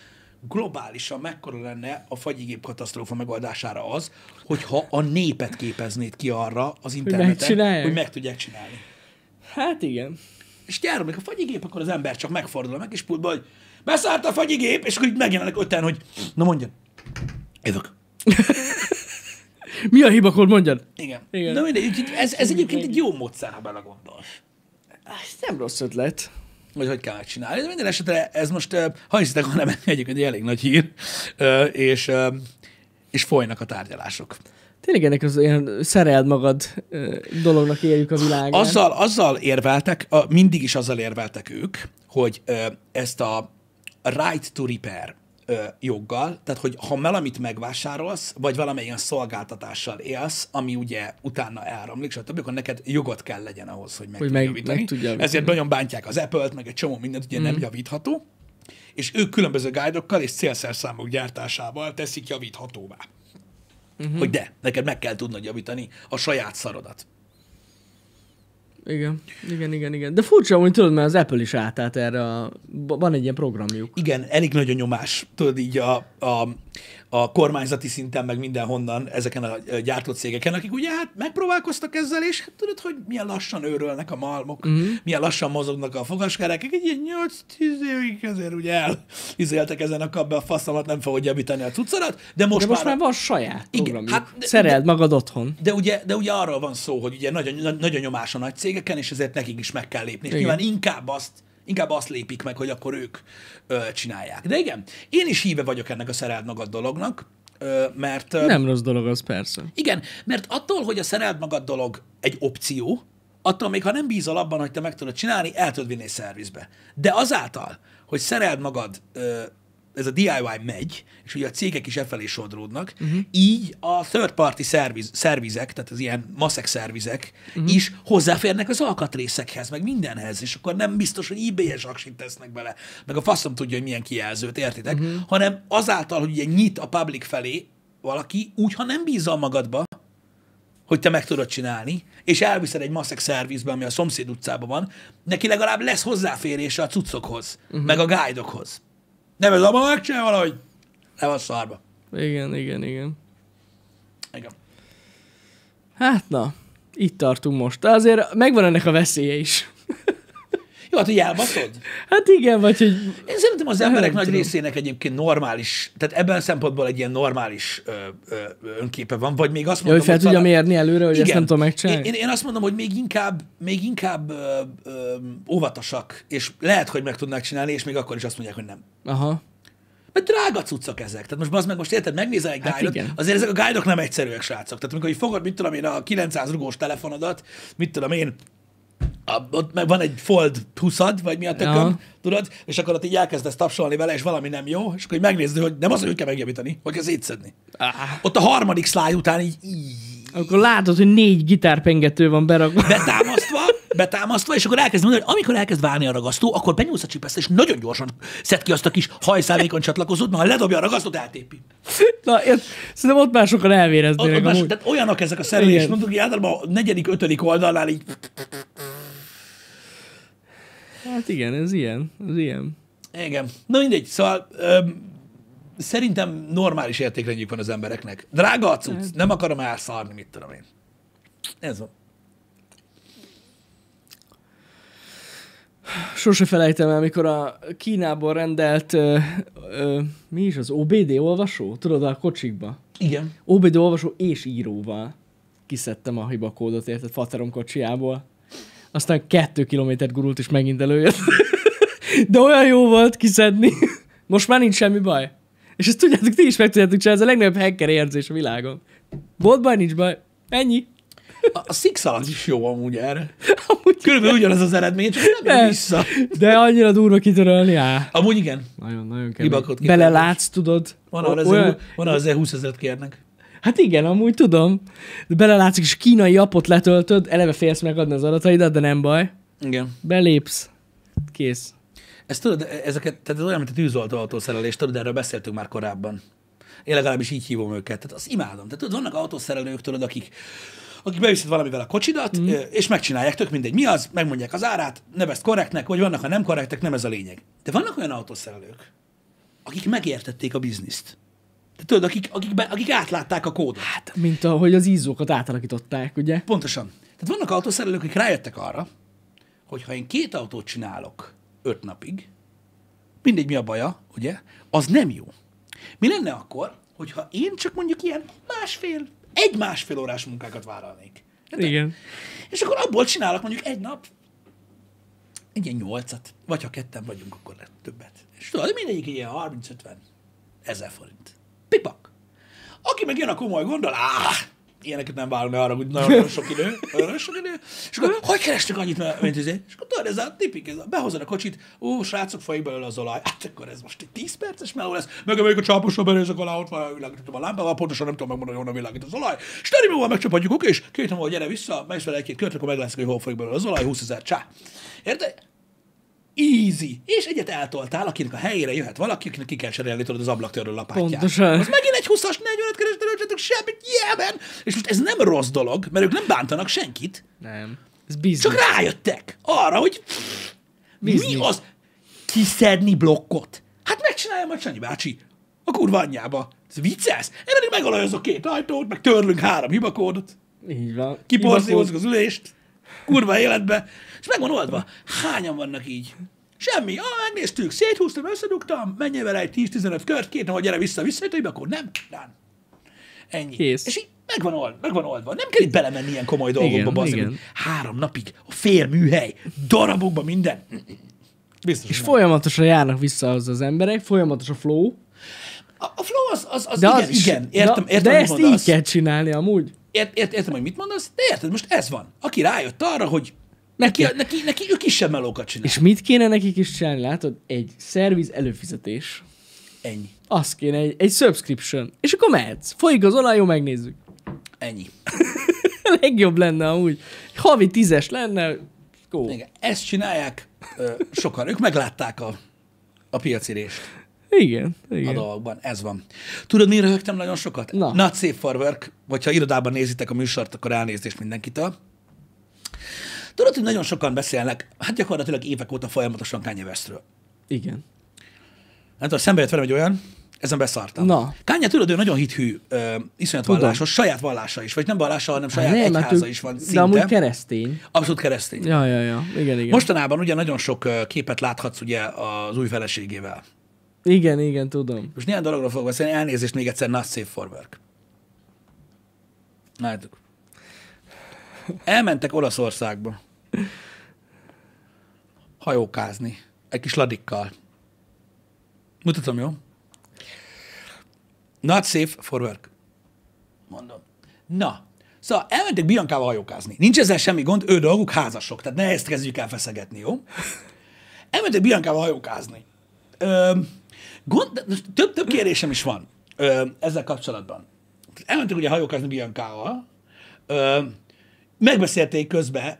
globálisan mekkora lenne a fagyigép katasztrófa megoldására az, hogyha a népet képeznéd ki arra az interneten, hogy meg tudják csinálni. Hát igen. És gyárom, a fagyigép, akkor az ember csak megfordul a pultba, hogy beszállt a fagyigép, és akkor így megjelennek öten, hogy na mondja, jövök. Mi a hiba, akkor mondjad? Igen. Igen. Na mindegy, ez, ez egyébként egy jó módszer, ha belegondolsz. Ez nem rossz ötlet hogy hogy kell megcsinálni. De minden esetre ez most, ha hiszitek, ha nem, egyébként egy elég nagy hír, és, és folynak a tárgyalások. Tényleg ennek az ilyen szereld magad dolognak éljük a világot. Azzal, azzal érveltek, mindig is azzal érveltek ők, hogy ezt a right to repair ö, joggal, tehát hogy ha valamit megvásárolsz, vagy valamilyen szolgáltatással élsz, ami ugye utána elromlik, stb., akkor neked jogot kell legyen ahhoz, hogy meg, hogy meg, javítani. meg tudja javítani. Ezért nagyon bántják az Apple-t, meg egy csomó mindent, ugye mm. nem mhm. javítható, és ők különböző guide-okkal és célszerszámok gyártásával teszik javíthatóvá. Mm-hmm. Hogy de, neked meg kell tudnod javítani a saját szarodat. Igen, igen, igen, igen. De furcsa, hogy tudod, mert az Apple is átállt erre, a... van egy ilyen programjuk. Igen, elég nagy a nyomás, tudod így a, a a kormányzati szinten, meg mindenhonnan ezeken a gyártó cégeken, akik ugye hát megpróbálkoztak ezzel, és hát tudod, hogy milyen lassan őrölnek a malmok, mm. hmm milyen lassan mozognak a fogaskerekek, egy ilyen 8-10 évig azért ugye elizéltek ezen a kapba, a faszamat nem fogod javítani a cuccarat, de most, de most már... már van saját Igen, program, hát, de, Szereld de, magad otthon. De ugye, de ugye arról van szó, hogy ugye nagyon, nagyon nyomás a nagy cégeken, és ezért nekik is meg kell lépni. És Igen. nyilván inkább azt Inkább azt lépik meg, hogy akkor ők ö, csinálják. De igen, én is híve vagyok ennek a szereld magad dolognak, ö, mert... Ö, Nem rossz dolog az, persze. Igen, mert attól, hogy a szereld magad dolog egy opció, attól még ha nem bízol abban, hogy te meg tudod csinálni, el tudod vinni szervizbe. De azáltal, hogy szereld magad ö, ez a DIY megy, és ugye a cégek is efelé sodródnak, uh-huh. így a third party szerviz, szervizek, tehát az ilyen maszek szervizek uh-huh. Mhm. is hozzáférnek az alkatrészekhez, meg mindenhez, és akkor nem biztos, hogy eBay-es aksit tesznek bele, meg a faszom tudja, hogy milyen kijelzőt, értitek? Uh-huh. Hanem azáltal, hogy ugye nyit a public felé valaki, úgy, ha nem bízol magadba, hogy te meg tudod csinálni, és elviszed egy maszek szervizbe, ami a szomszéd utcában van, neki legalább lesz hozzáférése a cuccokhoz, uh-huh. meg a guide-okhoz. Nem ez a mag, sem valahogy. Le van szarba. Igen, igen, igen. Igen. Hát na, itt tartunk most. De azért megvan ennek a veszélye is. Jó, hát, hogy elbaszod? Hát igen, vagy hogy... Én szerintem az emberek nagy tudom. részének egyébként normális, tehát ebben a szempontból egy ilyen normális ö, ö, önképe van, vagy még azt mondom, Jó, hogy fel hogy tudja mérni előre, hogy igen, ezt nem tudom megcsinálni. Én, én, én azt mondom, hogy még inkább, még inkább ö, ö, óvatosak, és lehet, hogy meg tudnák csinálni, és még akkor is azt mondják, hogy nem. Aha. Mert drága cuccok ezek. Tehát most meg most érted, megnézel egy hát igen. azért ezek a gájdok nem egyszerűek, srácok. Tehát amikor fogod, mit tudom én, a 900 rugós telefonodat, mit tudom én, a, ott meg van egy fold 20 vagy mi a tököm, ja. tudod, és akkor ott így elkezdesz tapsolni vele, és valami nem jó, és akkor így megnézd, hogy nem az, hogy kell megjavítani, hogy az szedni. Ah. Ott a harmadik szláj után így, így. Akkor látod, hogy négy gitárpengető van berakva. Betámasztva, betámasztva, és akkor elkezd mondani, hogy amikor elkezd válni a ragasztó, akkor benyúlsz a csipeszt, és nagyon gyorsan szed ki azt a kis hajszálékon csatlakozót, mert ha ledobja a ragasztót, eltépi. Na, én, szerintem ott már sokan elvéreznének. Ott, ott más, tehát olyanok ezek a szerelés, mondjuk, hogy általában a negyedik, ötödik oldalnál így... Hát igen, ez ilyen, ez ilyen. Igen. Na mindegy, szóval öm, szerintem normális értékrendjük van az embereknek. Drága a cucc, hát. nem akarom elszárni, mit tudom én. Ez van. Sose felejtem el, mikor a Kínából rendelt, ö, ö, mi is az, OBD olvasó? Tudod, a kocsikba? Igen. OBD olvasó és íróval kiszedtem a hibakódot, érted, faterom kocsiából. Aztán kettő kilométert gurult, és megint előjött. De olyan jó volt kiszedni. Most már nincs semmi baj. És ezt tudjátok, ti is meg tudjátok csinálni, ez a legnagyobb hacker érzés a világon. Volt baj, nincs baj. Ennyi. A, a Six is jó amúgy erre. Amúgy Körülbelül igen. ugyanaz az eredmény, csak nem jön vissza. De annyira durva kitörölni, á. Amúgy igen. Nagyon, nagyon kemény. Belelátsz, tudod. Van arra, olyan... van azért 20 ezeret kérnek. Hát igen, amúgy tudom. belelátszik, és kínai apot letöltöd, eleve félsz megadni az adataidat, de nem baj. Igen. Belépsz. Kész. Ezt tudod, ezeket, tehát ez olyan, mint a tűzoltó autószerelés, tudod, erről beszéltünk már korábban. Én legalábbis így hívom őket. Tehát azt imádom. Tehát tudod, vannak autószerelők, tudod, akik akik beviszed valamivel a kocsidat, mm. és megcsinálják, tök mindegy. Mi az, megmondják az árát, nevezd korrektnek, vagy vannak, ha nem korrektek, nem ez a lényeg. De vannak olyan autószerelők, akik megértették a bizniszt. Tehát tudod, akik, akik, be, akik átlátták a kódot. Hát, mint ahogy az ízókat átalakították, ugye? Pontosan. Tehát vannak autószerelők, akik rájöttek arra, hogy ha én két autót csinálok öt napig, mindegy mi a baja, ugye, az nem jó. Mi lenne akkor, hogyha én csak mondjuk ilyen másfél, egy másfél órás munkákat vállalnék. De, hát Igen. És akkor abból csinálok mondjuk egy nap egy ilyen nyolcat, vagy ha ketten vagyunk, akkor lett többet. És tudod, mindegyik ilyen 30-50 ezer forint. Pipak. Aki meg jön a komoly gondol, áh, ilyeneket nem várunk, ne arra, hogy nagyon, nagyon sok idő, nagyon sok idő. És akkor, hogy kerestek annyit, mint ez? Izé? És akkor tudod, ez a tipik, ez a, behozod a kocsit, ó, srácok, folyik belőle az olaj. Hát akkor ez most egy 10 perces meló lesz, meg amelyik a csáposra benézek alá, ott van, világítottam a lámpával, pontosan nem tudom megmondani, honnan világít az olaj. És nem múlva megcsapadjuk, oké, és két hónap, gyere vissza, megsz vele egy-két kört, akkor meg lesz, hogy hol folyik belőle az olaj, 20 ezer csá. Érted? easy. És egyet eltoltál, akinek a helyére jöhet valaki, akinek ki kell cserélni tudod az ablaktörő lapátját. Pontosan. Az megint egy 20-as, 45 keres, töröltsetek semmit, jelben. És most ez nem rossz dolog, mert ők nem bántanak senkit. Nem. Ez bizony. Csak rájöttek arra, hogy mi az kiszedni blokkot. Hát megcsinálja majd Sanyi bácsi. A kurva anyjába. Ez vicces. Én pedig megalajozok két ajtót, meg törlünk három hibakódot. Így van. Kiporszívozunk az ülést kurva életbe, és meg van oldva. Hányan vannak így? Semmi. Ah, megnéztük, széthúztam, összedugtam, menjél vele egy 10-15 kört, két nap, gyere vissza, visszaütőjbe, akkor nem, nem. Ennyi. Kész. És így megvan oldva, old, oldva. Nem kell itt belemenni ilyen komoly dolgokba, bazd Három napig, a fél műhely, darabokba minden. Biztos, és nem. folyamatosan járnak vissza az az emberek, folyamatos a flow. A, a flow az, az, az, de igen, az igen, értem, értem, de, de ezt mondasz. így kell csinálni amúgy. Ért, ért, értem, hogy mit mondasz, de érted, most ez van. Aki rájött arra, hogy neki, neki, neki, neki ő kisebb melókat csinál. És mit kéne nekik is csinálni? Látod, egy szerviz előfizetés. Ennyi. Az kéne, egy, egy subscription. És akkor mehetsz. Folyik az olaj, jó, megnézzük. Ennyi. Legjobb lenne amúgy. Havi tízes lenne, Igen, ezt csinálják ö, sokan. Ők meglátták a, a piacirést. Igen, igen. a dolgokban. Ez van. Tudod, miért röhögtem nagyon sokat? Na. Not hát safe for work, vagy ha irodában nézitek a műsort, akkor elnézést mindenkitől. Tudod, hogy nagyon sokan beszélnek, hát gyakorlatilag évek óta folyamatosan Kanye Westről. Igen. Nem hát, tudom, szembe jött velem egy olyan, ezen beszartam. Na. Kanye, tudod, ő nagyon hithű, ö, iszonyat tudom. vallásos, saját vallása is, vagy nem vallása, hanem saját nem, hát egyháza ő, is van szinte. De amúgy keresztény. Abszolút keresztény. Ja, ja, ja. Igen, igen. Mostanában ugye nagyon sok képet láthatsz ugye az új feleségével. Igen, igen, tudom. Most néhány dologról fogok beszélni, elnézést még egyszer, not safe for work. Látjuk. Elmentek Olaszországba hajókázni. Egy kis ladikkal. Mutatom, jó? Not safe for work. Mondom. Na, szóval elmentek Biancával hajókázni. Nincs ezzel semmi gond, ő dolguk házasok, tehát ne ezt kezdjük el feszegetni, jó? Elmentek Biancával hajókázni. Öm, Gond, több, több kérdésem is van ö, ezzel kapcsolatban. Elmentek ugye hajókázni Biancával, megbeszélték közben,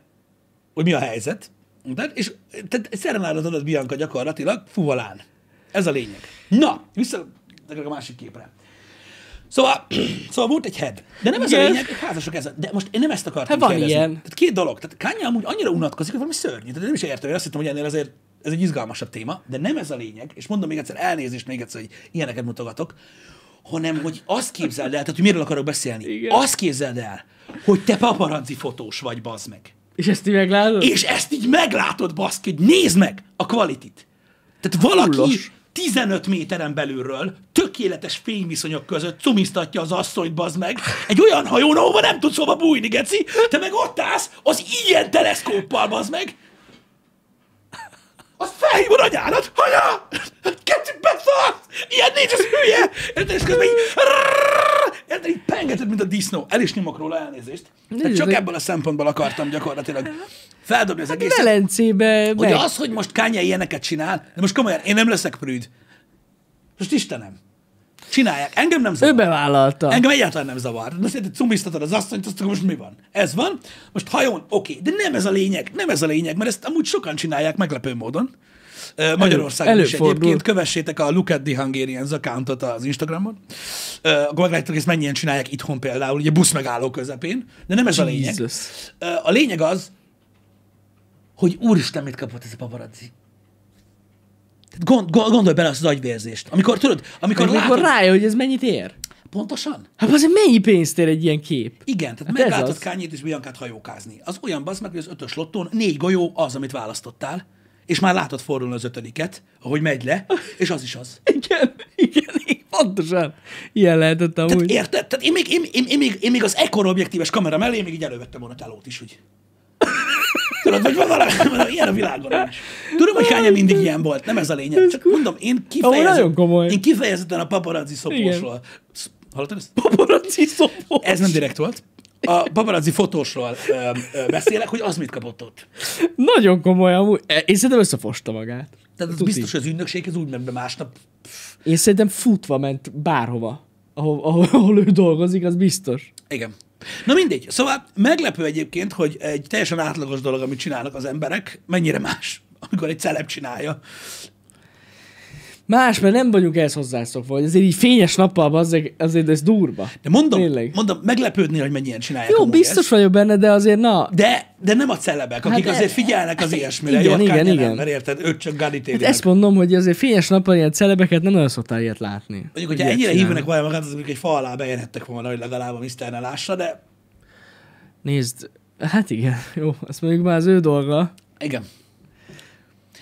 hogy mi a helyzet, de, és tehát szerenállat adott Bianca gyakorlatilag fuvalán. Ez a lényeg. Na, vissza a másik képre. Szóval, szóval volt egy head. De nem ez yes. a lényeg, házasok ez. A, de most én nem ezt akartam hát van kérdezni. ilyen. Tehát két dolog. Tehát Kanye amúgy annyira unatkozik, hogy valami szörnyű. Tehát nem is értem, én azt hittem, hogy ennél azért ez egy izgalmasabb téma, de nem ez a lényeg, és mondom még egyszer, elnézést még egyszer, hogy ilyeneket mutogatok, hanem hogy azt képzeld el, tehát hogy miről akarok beszélni, Igen. azt képzeld el, hogy te paparazzi fotós vagy, bazd meg. És ezt így meglátod? És ezt így meglátod, baszd, hogy nézd meg a kvalitit. Tehát valaki Hullos. 15 méteren belülről tökéletes fényviszonyok között cumisztatja az asszonyt, bazd meg, egy olyan hajón, ahova nem tudsz hova bújni, geci, te meg ott állsz az ilyen teleszkóppal, bazd meg, azt felhívod anyádat, anya, kicsit beszarsz, ilyen nincs, az hülye, érted, és közben így, érted, így pengeted, mint a disznó, el is nyomok róla elnézést. Tehát csak ebből a szempontból akartam gyakorlatilag feldobni az hát egészet. Velencébe Hogy az, hogy most Kanye ilyeneket csinál, de most komolyan, én nem leszek prűd. Most Istenem, Csinálják. Engem nem zavar. Ő bevállalta. Engem egyáltalán nem zavar. De szerintem cumisztatod az asszonyt, azt most mi van? Ez van. Most hajón, oké, okay. de nem ez a lényeg, nem ez a lényeg, mert ezt amúgy sokan csinálják meglepő módon. Magyarországon Elő, is előfordul. egyébként. Kövessétek a Look at the Hungarians accountot az Instagramon. A akkor meglátjátok, ezt mennyien csinálják itthon például, ugye busz megálló közepén, de nem ez Jesus. a lényeg. a lényeg az, hogy úristen, mit kapott ez a paparazzi. Gond, gondolj bele azt az agyvérzést. Amikor tudod, amikor, amikor látod... rájön, hogy ez mennyit ér. Pontosan? Hát azért mennyi pénzt ér egy ilyen kép? Igen, tehát hát meglátod Kányét és Biancát hajókázni. Az olyan basz meg, hogy az ötös lottón négy golyó az, amit választottál, és már látod fordulni az ötödiket, ahogy megy le, és az is az. igen, igen, igen pontosan. Ilyen lehetett amúgy. Tehát érted? Tehát én még, én, én, én, még, én még az ekkor objektíves kamera mellé még így elővettem volna telót is, úgy. Tudod, hogy van valami, ilyen a világon is. Tudom, hogy Kanye mindig ilyen volt, nem ez a lényeg. Csak mondom, én kifejezetten, én kifejezetten a paparazzi szopósról. Hallottad ezt? Paparazzi szopós. Ez nem direkt volt a paparazzi fotósról ö, ö, beszélek, hogy az mit kapott ott. Nagyon komoly, amúgy. E, én szerintem összefosta magát. Tehát az biztos, hogy az ügynökség ez úgy ment be másnap. Én szerintem futva ment bárhova, ahol, ahol, ahol ő dolgozik, az biztos. Igen. Na mindegy. Szóval meglepő egyébként, hogy egy teljesen átlagos dolog, amit csinálnak az emberek, mennyire más, amikor egy celeb csinálja, Más, mert nem vagyunk ehhez hozzászokva, hogy azért így fényes nappal azért, azért ez durva. De mondom, Tényleg. mondom meglepődnél, hogy mennyien csinálják. Jó, biztos ezt. vagyok benne, de azért na. De, de nem a celebek, akik hát azért figyelnek az hát ilyesmire. Igen, igen, igen. igen. mert érted, ők csak galitéliek. Hát ezt mondom, hogy azért fényes nappal ilyen celebeket nem nagyon szoktál ilyet látni. Mondjuk, hogyha ennyire hívnak valami magát, azok egy fa alá beérhettek volna, hogy legalább a Mr. lássa, de... Nézd, hát igen, jó, ez mondjuk már az ő dolga. Igen.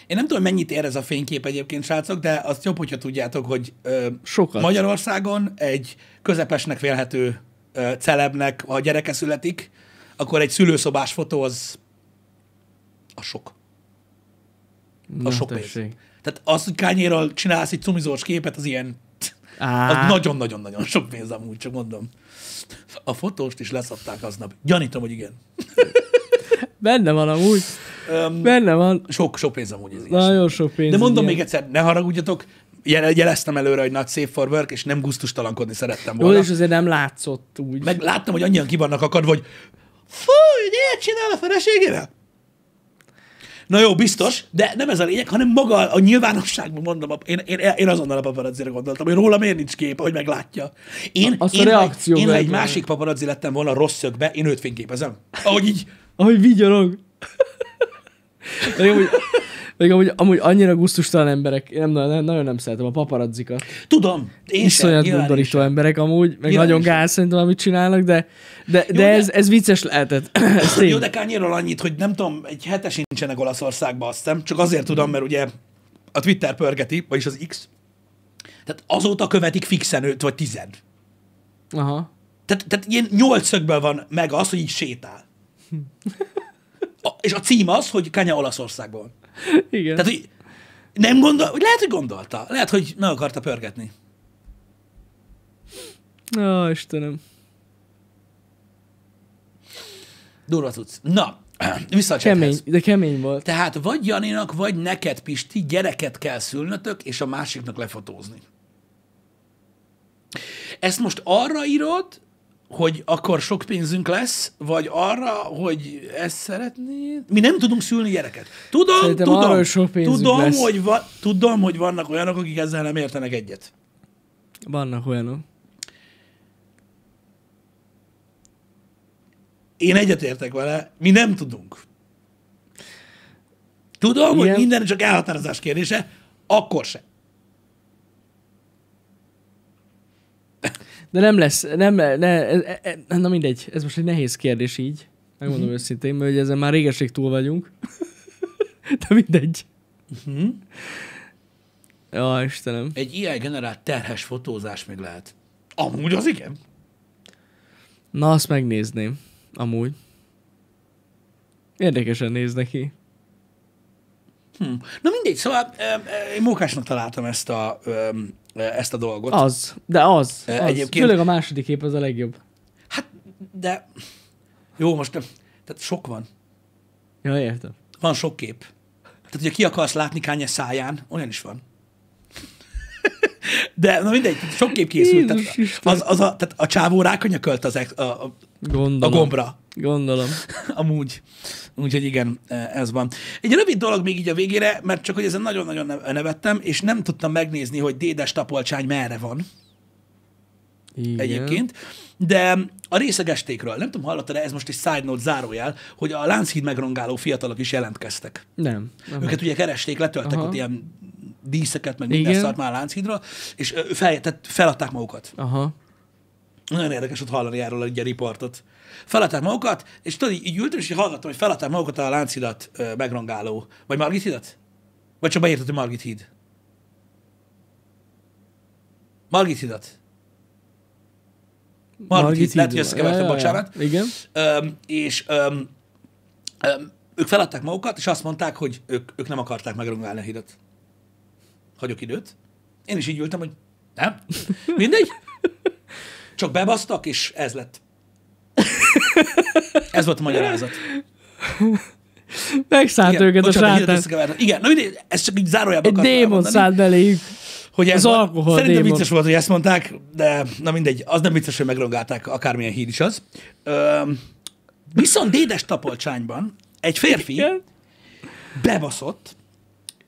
Én nem tudom, mennyit ér ez a fénykép egyébként, srácok, de azt jobb, hogyha tudjátok, hogy ö, Sokat. Magyarországon egy közepesnek vélhető ö, celebnek, a gyereke születik, akkor egy szülőszobás fotó az a sok. A Na, sok tessék. pénz. Tehát az, hogy kányéről csinálsz egy cumizós képet, az ilyen nagyon-nagyon-nagyon sok pénz amúgy, csak mondom. A fotóst is leszadták aznap. Gyanítom, hogy igen. Benne van amúgy. Um, Benne van. Sok, sok pénz amúgy ez Nagyon sok pénz. De mondom ilyen. még egyszer, ne haragudjatok, jeleztem előre, hogy nagy safe for work, és nem guztustalankodni szerettem volna. Jó, és azért nem látszott úgy. Meg láttam, hogy annyian kibannak akad, hogy fúj, ilyet csinál a feleségével? Na jó, biztos, de nem ez a lényeg, hanem maga a nyilvánosságban mondom, én, én, én azonnal a paparazzira gondoltam, hogy róla miért nincs kép, hogy meglátja. Én, Azt én, a reakció én, én egy másik paparazzi lettem volna rossz szögbe, én őt fényképezem. Ahogy így. Ahogy vigyorog. Pedig amúgy, pedig amúgy, amúgy annyira gusztustalan emberek, én nem, nem, nagyon nem szeretem a paparazzikat. Tudom, én Iszonyat undorító emberek amúgy, meg Nyilván nagyon gáz szerintem, amit csinálnak, de, de, Jó, de, de ez, ez vicces lehetett. Jó, de Kányéről annyit, hogy nem tudom, egy hetes sincsenek Olaszországba, azt hiszem, csak azért tudom, mert ugye a Twitter pörgeti, vagyis az X, tehát azóta követik fixen őt, vagy tized. Aha. Tehát, tehát ilyen nyolc szögből van meg az, hogy így sétál. a, és a cím az, hogy Kanya Olaszországban. Igen. Tehát, hogy nem gondol, hogy lehet, hogy gondolta. Lehet, hogy meg akarta pörgetni. Ó, Istenem. Durva tudsz. Na, vissza a kemény, De kemény volt. Tehát vagy Janinak, vagy neked, Pisti, gyereket kell szülnötök, és a másiknak lefotózni. Ezt most arra írod, hogy akkor sok pénzünk lesz, vagy arra, hogy ezt szeretnéd? Mi nem tudunk szülni gyereket. Tudom, Szerintem tudom, sok tudom, lesz. Hogy va- tudom, hogy vannak olyanok, akik ezzel nem értenek egyet. Vannak olyanok. Én egyet értek vele, mi nem tudunk. Tudom, Ilyen... hogy minden csak elhatározás kérdése, akkor se. De nem lesz, nem, ne, ne, e, e, na mindegy, ez most egy nehéz kérdés így. Megmondom uh-huh. őszintén, mert ugye ezen már régeség túl vagyunk. De mindegy. Uh-huh. Ja, Istenem. Egy ilyen generált terhes fotózás még lehet. Amúgy az igen. Na, azt megnézném. Amúgy. Érdekesen néz neki. Hm. Na mindegy, szóval én munkásnak találtam ezt a ezt a dolgot. Az, de az. az. Főleg a második kép az a legjobb. Hát, de... Jó, most nem. Tehát sok van. Ja, értem. Van sok kép. Tehát, hogyha ki akarsz látni Kanye száján, olyan is van. De na mindegy, sok kép készült. tehát, az, az a, tehát a csávó rákanyakölt az, ex, a, a, a gombra. Gondolom. Amúgy. Úgyhogy igen, eh, ez van. Egy rövid dolog még így a végére, mert csak hogy ezen nagyon-nagyon nevettem, és nem tudtam megnézni, hogy Dédes Tapolcsány merre van. Igen. Egyébként. De a részegestékről, nem tudom, hallottad -e, ez most egy side note zárójel, hogy a Lánchíd megrongáló fiatalok is jelentkeztek. Nem. Aha. Őket ugye keresték, letöltek Aha. ott ilyen díszeket, meg minden szart már a Lánchídra, és fel, tehát feladták magukat. Aha. Nagyon érdekes ott hallani erről egy riportot feladták magukat, és tudod, így, így ültem, és így hallgattam, hogy feladták magukat a láncidat ö, megrongáló, vagy Margit hidat? Vagy csak beírtad, hogy Margit híd? Margit hidat. Margit, Margit híd, lehet, hogy összekevertem, bocsánat. Igen. Öm, és öm, öm, ők feladták magukat, és azt mondták, hogy ők, ők nem akarták megrongálni a hidat. Hagyok időt. Én is így ültem, hogy nem. Mindegy. Csak bebasztak, és ez lett. Ez volt a magyarázat. Megszállt őket a sátán. Igen, na, ez csak így zárójában akartam démon szállt beléjük. Hogy ez az van. alkohol Szerintem démon. vicces volt, hogy ezt mondták, de na mindegy, az nem vicces, hogy megrongálták, akármilyen hír is az. Üm, viszont Dédes Tapolcsányban egy férfi igen. bebaszott,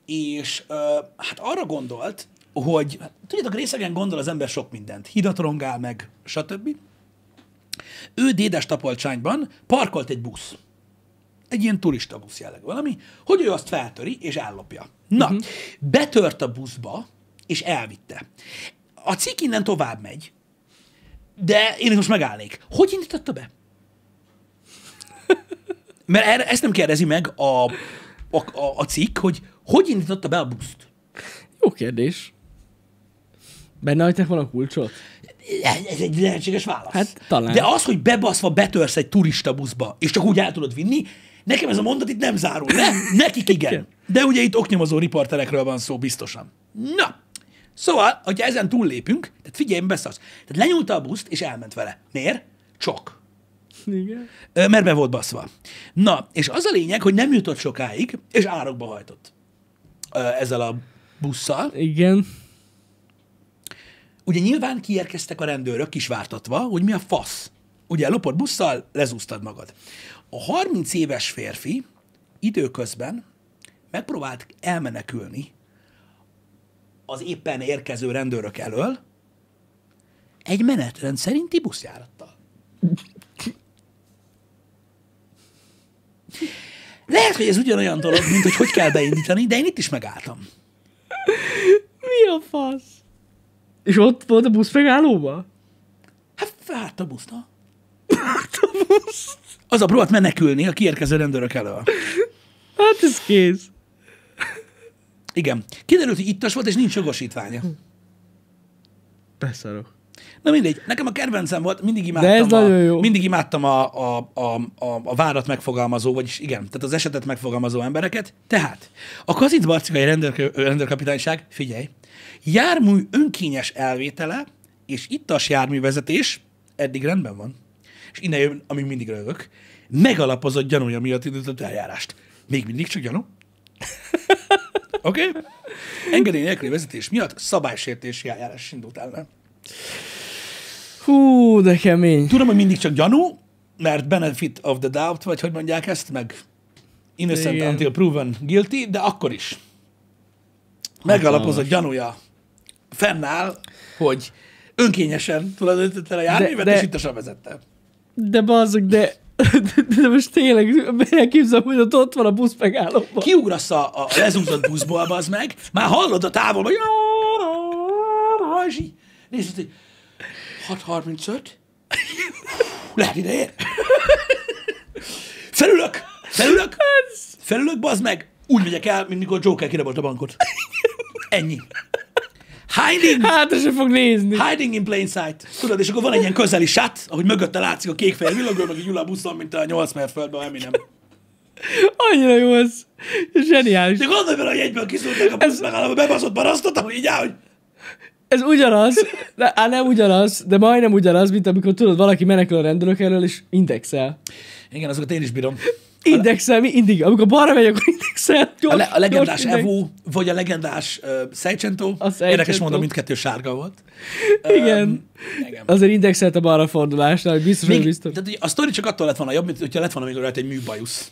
és uh, hát arra gondolt, hogy tudjátok, részegen gondol az ember sok mindent. Hidat rongál meg, stb ő dédes tapolcsányban parkolt egy busz. Egy ilyen turista busz jelleg valami, hogy ő azt feltöri és ellopja. Na, uh-huh. betört a buszba, és elvitte. A cikk innen tovább megy, de én most megállnék. Hogy indította be? Mert erre, ezt nem kérdezi meg a, a, a, a cikk, hogy hogy indította be a buszt? Jó kérdés. Benne hagyták volna a kulcsot? ez egy lehetséges válasz. Hát, talán. De az, hogy bebaszva betörsz egy turista buszba, és csak úgy el tudod vinni, nekem ez a mondat itt nem zárul Ne, nekik igen. De ugye itt oknyomozó riporterekről van szó biztosan. Na, szóval, hogyha ezen túllépünk, tehát figyelj, beszasz. Tehát lenyúlta a buszt, és elment vele. Miért? Csak. Igen. Mert be volt baszva. Na, és az a lényeg, hogy nem jutott sokáig, és árokba hajtott ezzel a busszal. Igen. Ugye nyilván kiérkeztek a rendőrök kisvártatva, hogy mi a fasz. Ugye lopott busszal, lezúztad magad. A 30 éves férfi időközben megpróbált elmenekülni az éppen érkező rendőrök elől egy menetrend szerinti buszjárattal. Lehet, hogy ez ugyanolyan dolog, mint hogy hogy kell beindítani, de én itt is megálltam. Mi a fasz? És ott volt a busz megállóba? Hát hát a buszna. Hát a busz. Az a próbált menekülni a kiérkező rendőrök elől. Hát ez kész. Igen. Kiderült, hogy ittas volt, és nincs jogosítványa. Beszarok. Hm. Na mindegy, nekem a kedvencem volt, mindig imádtam, De ez a, nagyon jó. mindig imádtam a, a, a, a, a várat megfogalmazó, vagyis igen, tehát az esetet megfogalmazó embereket. Tehát a kazincbarcikai rendőr, rendőrkapitányság, figyelj, Jármű önkényes elvétele és ittas járművezetés eddig rendben van. És innen jön, ami mindig rövök, megalapozott gyanúja miatt indított eljárást. Még mindig csak gyanú. Oké? Okay? Engedély nélküli vezetés miatt szabálysértési eljárás indult nem? Hú, de kemény. Tudom, hogy mindig csak gyanú, mert benefit of the doubt, vagy hogy mondják ezt, meg innocent Igen. until proven guilty, de akkor is. Megalapozott gyanúja fennáll, hogy önkényesen tulajdonítottál a járművet, de, de, és itt a vezette. De bazzik, de, de, de most tényleg elképzelem, hogy ott, ott van a busz megállóban. Kiugrasz a, a lezúzott buszból, bazd meg, már hallod a távol, hogy nézd, hogy 6.35, lehet ideér. Felülök, felülök, felülök, bazd meg, úgy megyek el, mint mikor Joker kirabolt a bankot. Ennyi. Hiding. Hát, se fog nézni. Hiding in plain sight. Tudod, és akkor van egy ilyen közeli sát, ahogy mögötte látszik a kék fejl villogó, meg egy ül a buszon, mint a 8 földben ami nem. Annyira jó ez. Zseniális. De gondolj bele, hogy egyből kiszúrták a busz ez... a bebaszott barasztot, ahogy így áll, hogy ez ugyanaz, de, á, nem ugyanaz, de majdnem ugyanaz, mint amikor tudod, valaki menekül a rendőrök elől, és indexel. Igen, azokat én is bírom. Indexel, mi indig. Amikor balra megyek, akkor indexel. Gyors, a, le, a legendás gyors Evo, vagy a legendás uh, Seicento. Érdekes mondom, mindkettő sárga volt. Igen. Um, igen. Azért indexelt a balra fordulásnál, hogy biztos, még, hogy biztos. Tehát, a sztori csak attól lett volna jobb, mint hogyha lett volna még rajta egy műbajusz.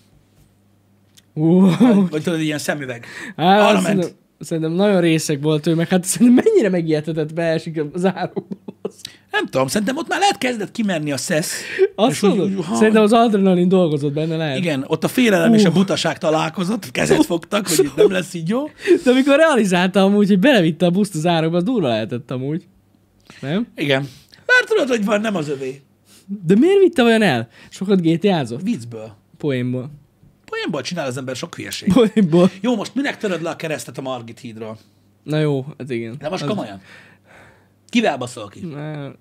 Uh. Vagy, vagy tudod, ilyen szemüveg. Á, hát, Arra ment. Mondom szerintem nagyon részek volt ő, meg hát szerintem mennyire megijedhetett beesik a záróhoz. Nem tudom, szerintem ott már lehet kezdett kimenni a szesz. Azt mondod? Úgy, ha... Szerintem az adrenalin dolgozott benne, lehet. Igen, ott a félelem uh. és a butaság találkozott, kezet fogtak, hogy itt nem lesz így jó. De amikor realizálta amúgy, hogy belevitte a buszt a záróba, az durva lehetett amúgy. Nem? Igen. Már tudod, hogy van, nem az övé. De miért vitte olyan el? Sokat GTA-zott? Viccből. Poénból poénból csinál az ember sok hülyeség. Poénból. Jó, most minek töröd le a keresztet a Margit hídról? Na jó, ez igen. De most az... komolyan. Kivel baszol ki? Nem.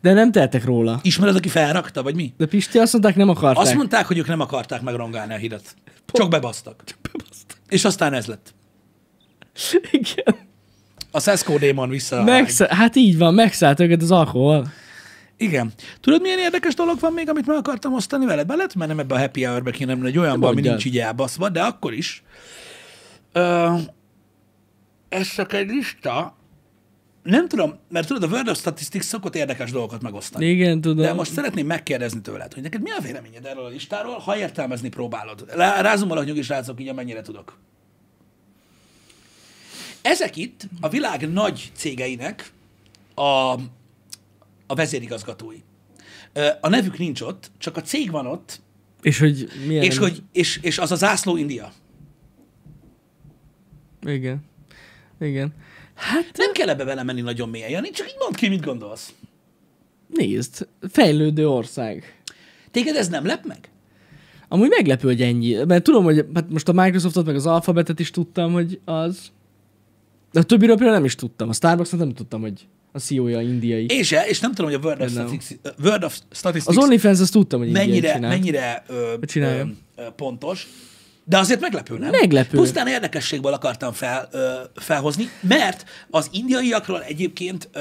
De nem tehetek róla. Ismered, aki felrakta, vagy mi? De Pisti azt mondták, nem akarták. Azt mondták, hogy ők nem akarták megrongálni a hidat. Pont. Csak bebasztak. Csak bebasztak. És aztán ez lett. Igen. A Szeszkó démon vissza. Megsz- hát így van, megszállt őket az alkohol. Igen. Tudod, milyen érdekes dolog van még, amit meg akartam osztani veled? Be lehet mennem ebbe a happy hour-be, kéne egy olyanba, ami nincs így elbaszva, de akkor is. Ö, ez csak egy lista. Nem tudom, mert tudod, a World of Statistics szokott érdekes dolgokat megosztani. Igen, tudom. De most szeretném megkérdezni tőled, hogy neked mi a véleményed erről a listáról, ha értelmezni próbálod. Rázom a nyugis rácok, így amennyire tudok. Ezek itt a világ nagy cégeinek a a vezérigazgatói. A nevük nincs ott, csak a cég van ott. És hogy milyen... És, hogy, és, és az a zászló India. Igen. Igen. Hát... Nem kell ebbe menni nagyon mélyen, Jani, csak így mondd ki, mit gondolsz. Nézd, fejlődő ország. Téged ez nem lep meg? Amúgy meglepő, hogy ennyi. Mert tudom, hogy hát most a Microsoftot, meg az Alphabetet is tudtam, hogy az... De a többi nem is tudtam. A starbucks nem tudtam, hogy a CEO-ja indiai. És, és nem tudom, hogy a Word of, Statistics, Word of Statistics... Az OnlyFans, azt tudtam, hogy mennyire, mennyire ö, ö, pontos, de azért meglepő, nem? Meglepő. Pusztán érdekességből akartam fel, ö, felhozni, mert az indiaiakról egyébként, ö,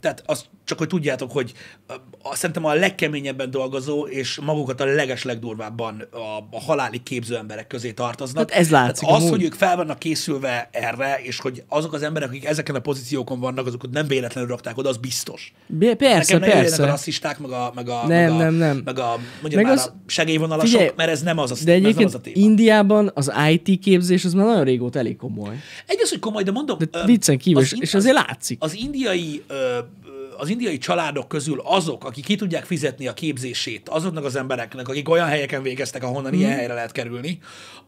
tehát az csak hogy tudjátok, hogy a, szerintem a legkeményebben dolgozó és magukat a legeslegdurvábban a, a haláli képző emberek közé tartoznak. Hát ez látszik. Tehát az, amúgy. hogy ők fel vannak készülve erre, és hogy azok az emberek, akik ezeken a pozíciókon vannak, azokat nem véletlenül rakták oda, az biztos. Be, persze, Nekem persze. a rasszisták, meg a, meg a, nem, meg a, nem, nem. Meg a, meg az, a segélyvonalasok, figyelj, mert ez nem az a, de egyébként az a téma. Indiában az IT képzés az már nagyon régóta elég komoly. Egy az, hogy komoly, de mondom... De viccen kívül, az, és azért látszik. Az indiai ö, az indiai családok közül azok, akik ki tudják fizetni a képzését azoknak az embereknek, akik olyan helyeken végeztek, ahonnan mm. ilyen mhm. helyre lehet kerülni,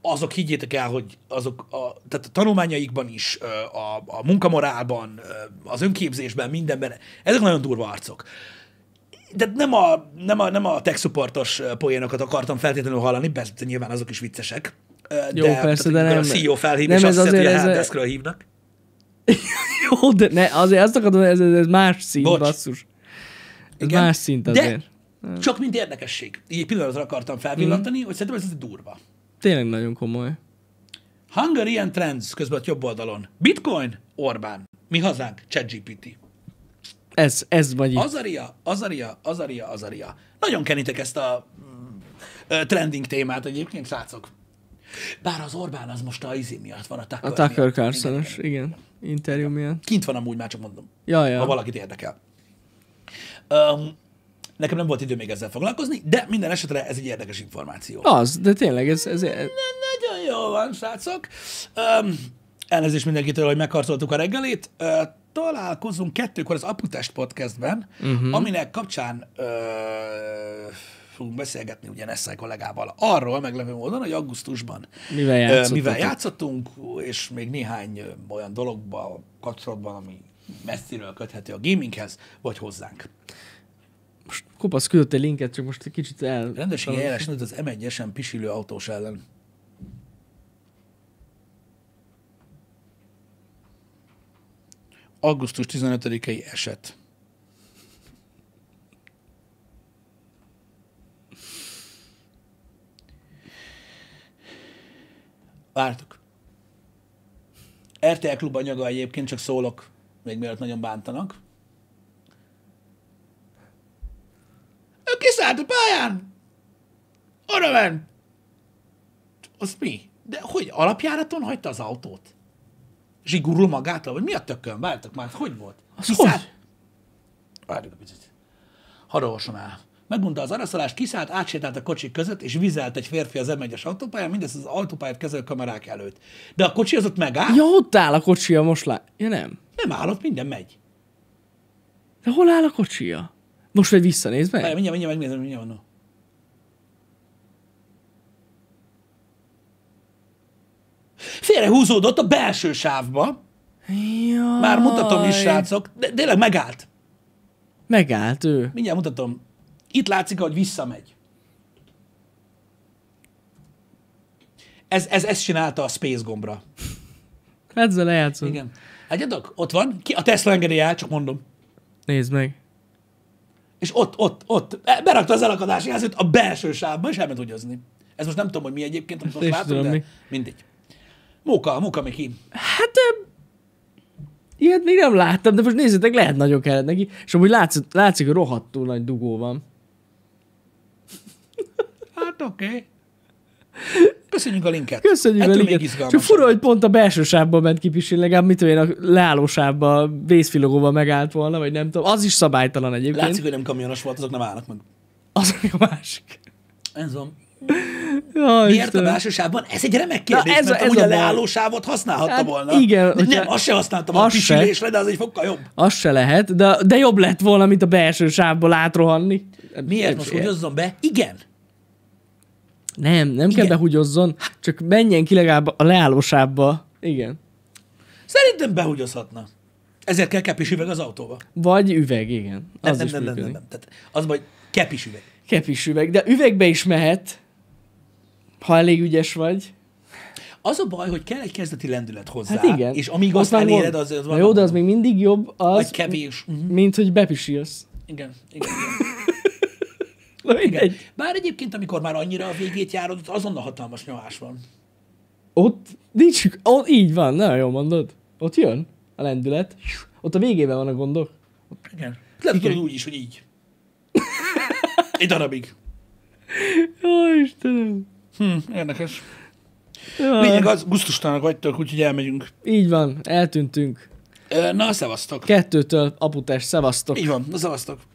azok higgyétek el, hogy azok a, tehát a tanulmányaikban is, a, a munkamorálban, az önképzésben, mindenben, ezek nagyon durva arcok de nem a, nem a, nem a tech supportos poénokat akartam feltétlenül hallani, persze nyilván azok is viccesek. De, Jó, persze, tehát, de nem. A CEO felhív, nem és ez azt azért, hogy a helpdeskről hívnak. Jó, de ne, azért azt akarom, ez, ez más szín, Bocs. basszus. Ez Igen, más szint azért. De csak mint érdekesség. Így egy pillanatra akartam felvillantani, mm. hogy szerintem ez durva. Tényleg nagyon komoly. Hungarian Trends közben a jobb oldalon. Bitcoin, Orbán. Mi hazánk, ChatGPT. Ez, ez vagy itt. Azaria, Azaria, Azaria, Azaria. Nagyon kenitek ezt a mm, trending témát egyébként, srácok. Bár az Orbán az most a izé miatt van, a Tucker A Tucker carlson igen. Interjú miatt. Kint van amúgy, már csak mondom. Ja, ja. Ha valakit érdekel. Um, nekem nem volt idő még ezzel foglalkozni, de minden esetre ez egy érdekes információ. Az, de tényleg ez... ez... Na, nagyon jó van, srácok. Um, elnézést mindenkitől, hogy megkarcoltuk a reggelét. Uh, találkozunk kettőkor az Aputest podcastben, uh-huh. aminek kapcsán... Uh, fogunk beszélgetni ugye Nessai kollégával arról meglepő módon, hogy augusztusban mivel játszottunk, mivel játszottunk és még néhány olyan dologba kapcsolatban, ami messziről köthető a gaminghez, vagy hozzánk. Most kopasz küldött egy linket, csak most egy kicsit el... Rendőrségi eljárás az M1-esen pisilő autós ellen. Augusztus 15-i eset. Vártuk. RTL klub anyaga egyébként, csak szólok, még mielőtt nagyon bántanak. Ő kiszállt a pályán! Oda ment! Az mi? De hogy alapjáraton hagyta az autót? Zsigurul magától, vagy mi a tökön? Vártok már, hogy volt? Az Kiszállt? Várjuk a picit. Hadd olvasom el. Megmondta az araszolást, kiszállt, átsétált a kocsik között, és vizelt egy férfi az m autópályán, mindez az autópályát kezelő kamerák előtt. De a kocsi az ott megáll. Ja, ott áll a kocsia most lá... Ja, nem. Nem áll, ott minden megy. De hol áll a kocsia? Most vagy visszanéz meg? Várj, mindjárt, mindjárt megnézem, mindjárt van. Félrehúzódott a belső sávba. Jaj. Már mutatom is, srácok. De, tényleg megállt. Megállt ő. Mindjárt mutatom. Itt látszik, hogy visszamegy. Ez, ez, ez csinálta a Space gombra. Ezzel lejátszom. Igen. Egyetok, ott van, ki a Tesla engedi el, csak mondom. Nézd meg. És ott, ott, ott, e, berakta az elakadási házat a belső sávba, és elment húgyozni. Ez most nem tudom, hogy mi egyébként, amit most tudom, de mi. mindegy. Móka, móka Miki. ki. Hát Ilyet még nem láttam, de most nézzétek, lehet nagyon kellett neki. És amúgy látszik, látszik hogy rohadtul nagy dugó van. Hát oké. Okay. Köszönjük a linket. Köszönjük Ettől a linket. Csak fura, hogy pont a belső sávban ment ki Pisi, legalább mit olyan a leálló sávban megállt volna, vagy nem tudom. Az is szabálytalan egyébként. Látszik, hogy nem kamionos volt, azok nem állnak meg. Az a másik. Ez van. Ja, Miért Isten. a belső sávban? Ez egy remek kérdés, Na, ez, mert a, ez a, a leálló sávot használhatta hát, volna. Igen. De nem, azt se használtam a pisilésre, de az egy fokkal jobb. Az se lehet, de, de jobb lett volna, mint a belső sávból átrohanni. Miért? Most hogy be? Igen. Nem, nem Igen. kell behugyozzon, csak menjen ki legalább a leállósába. Igen. Szerintem behugyozhatna. Ezért kell kepis üveg az autóba. Vagy üveg, igen. Az nem, nem, nem, nem, nem, nem. Tehát az vagy kepis üveg. Kepis üveg, de üvegbe is mehet, ha elég ügyes vagy. Az a baj, hogy kell egy kezdeti lendület hozzá. Hát igen. És amíg azt, azt eléred, az, az van. Jó, de az még mindig jobb az, kevés. Mhm. mint hogy bepisílsz. Igen, igen. igen. Szóval igen. Bár egyébként, amikor már annyira a végét járod, ott azonnal hatalmas nyomás van. Ott nincs, ott így van, nagyon jól mondod. Ott jön a lendület. Ott a végében van a gondok. Igen. Lehet igen. úgy is, hogy így. Egy darabig. Jó, Istenem. Hm, érdekes. Jaj. Lényeg az, gusztustanak vagytok, úgyhogy elmegyünk. Így van, eltűntünk. Na, szevasztok. Kettőtől aputás, szevasztok. Így van, na, szevasztok.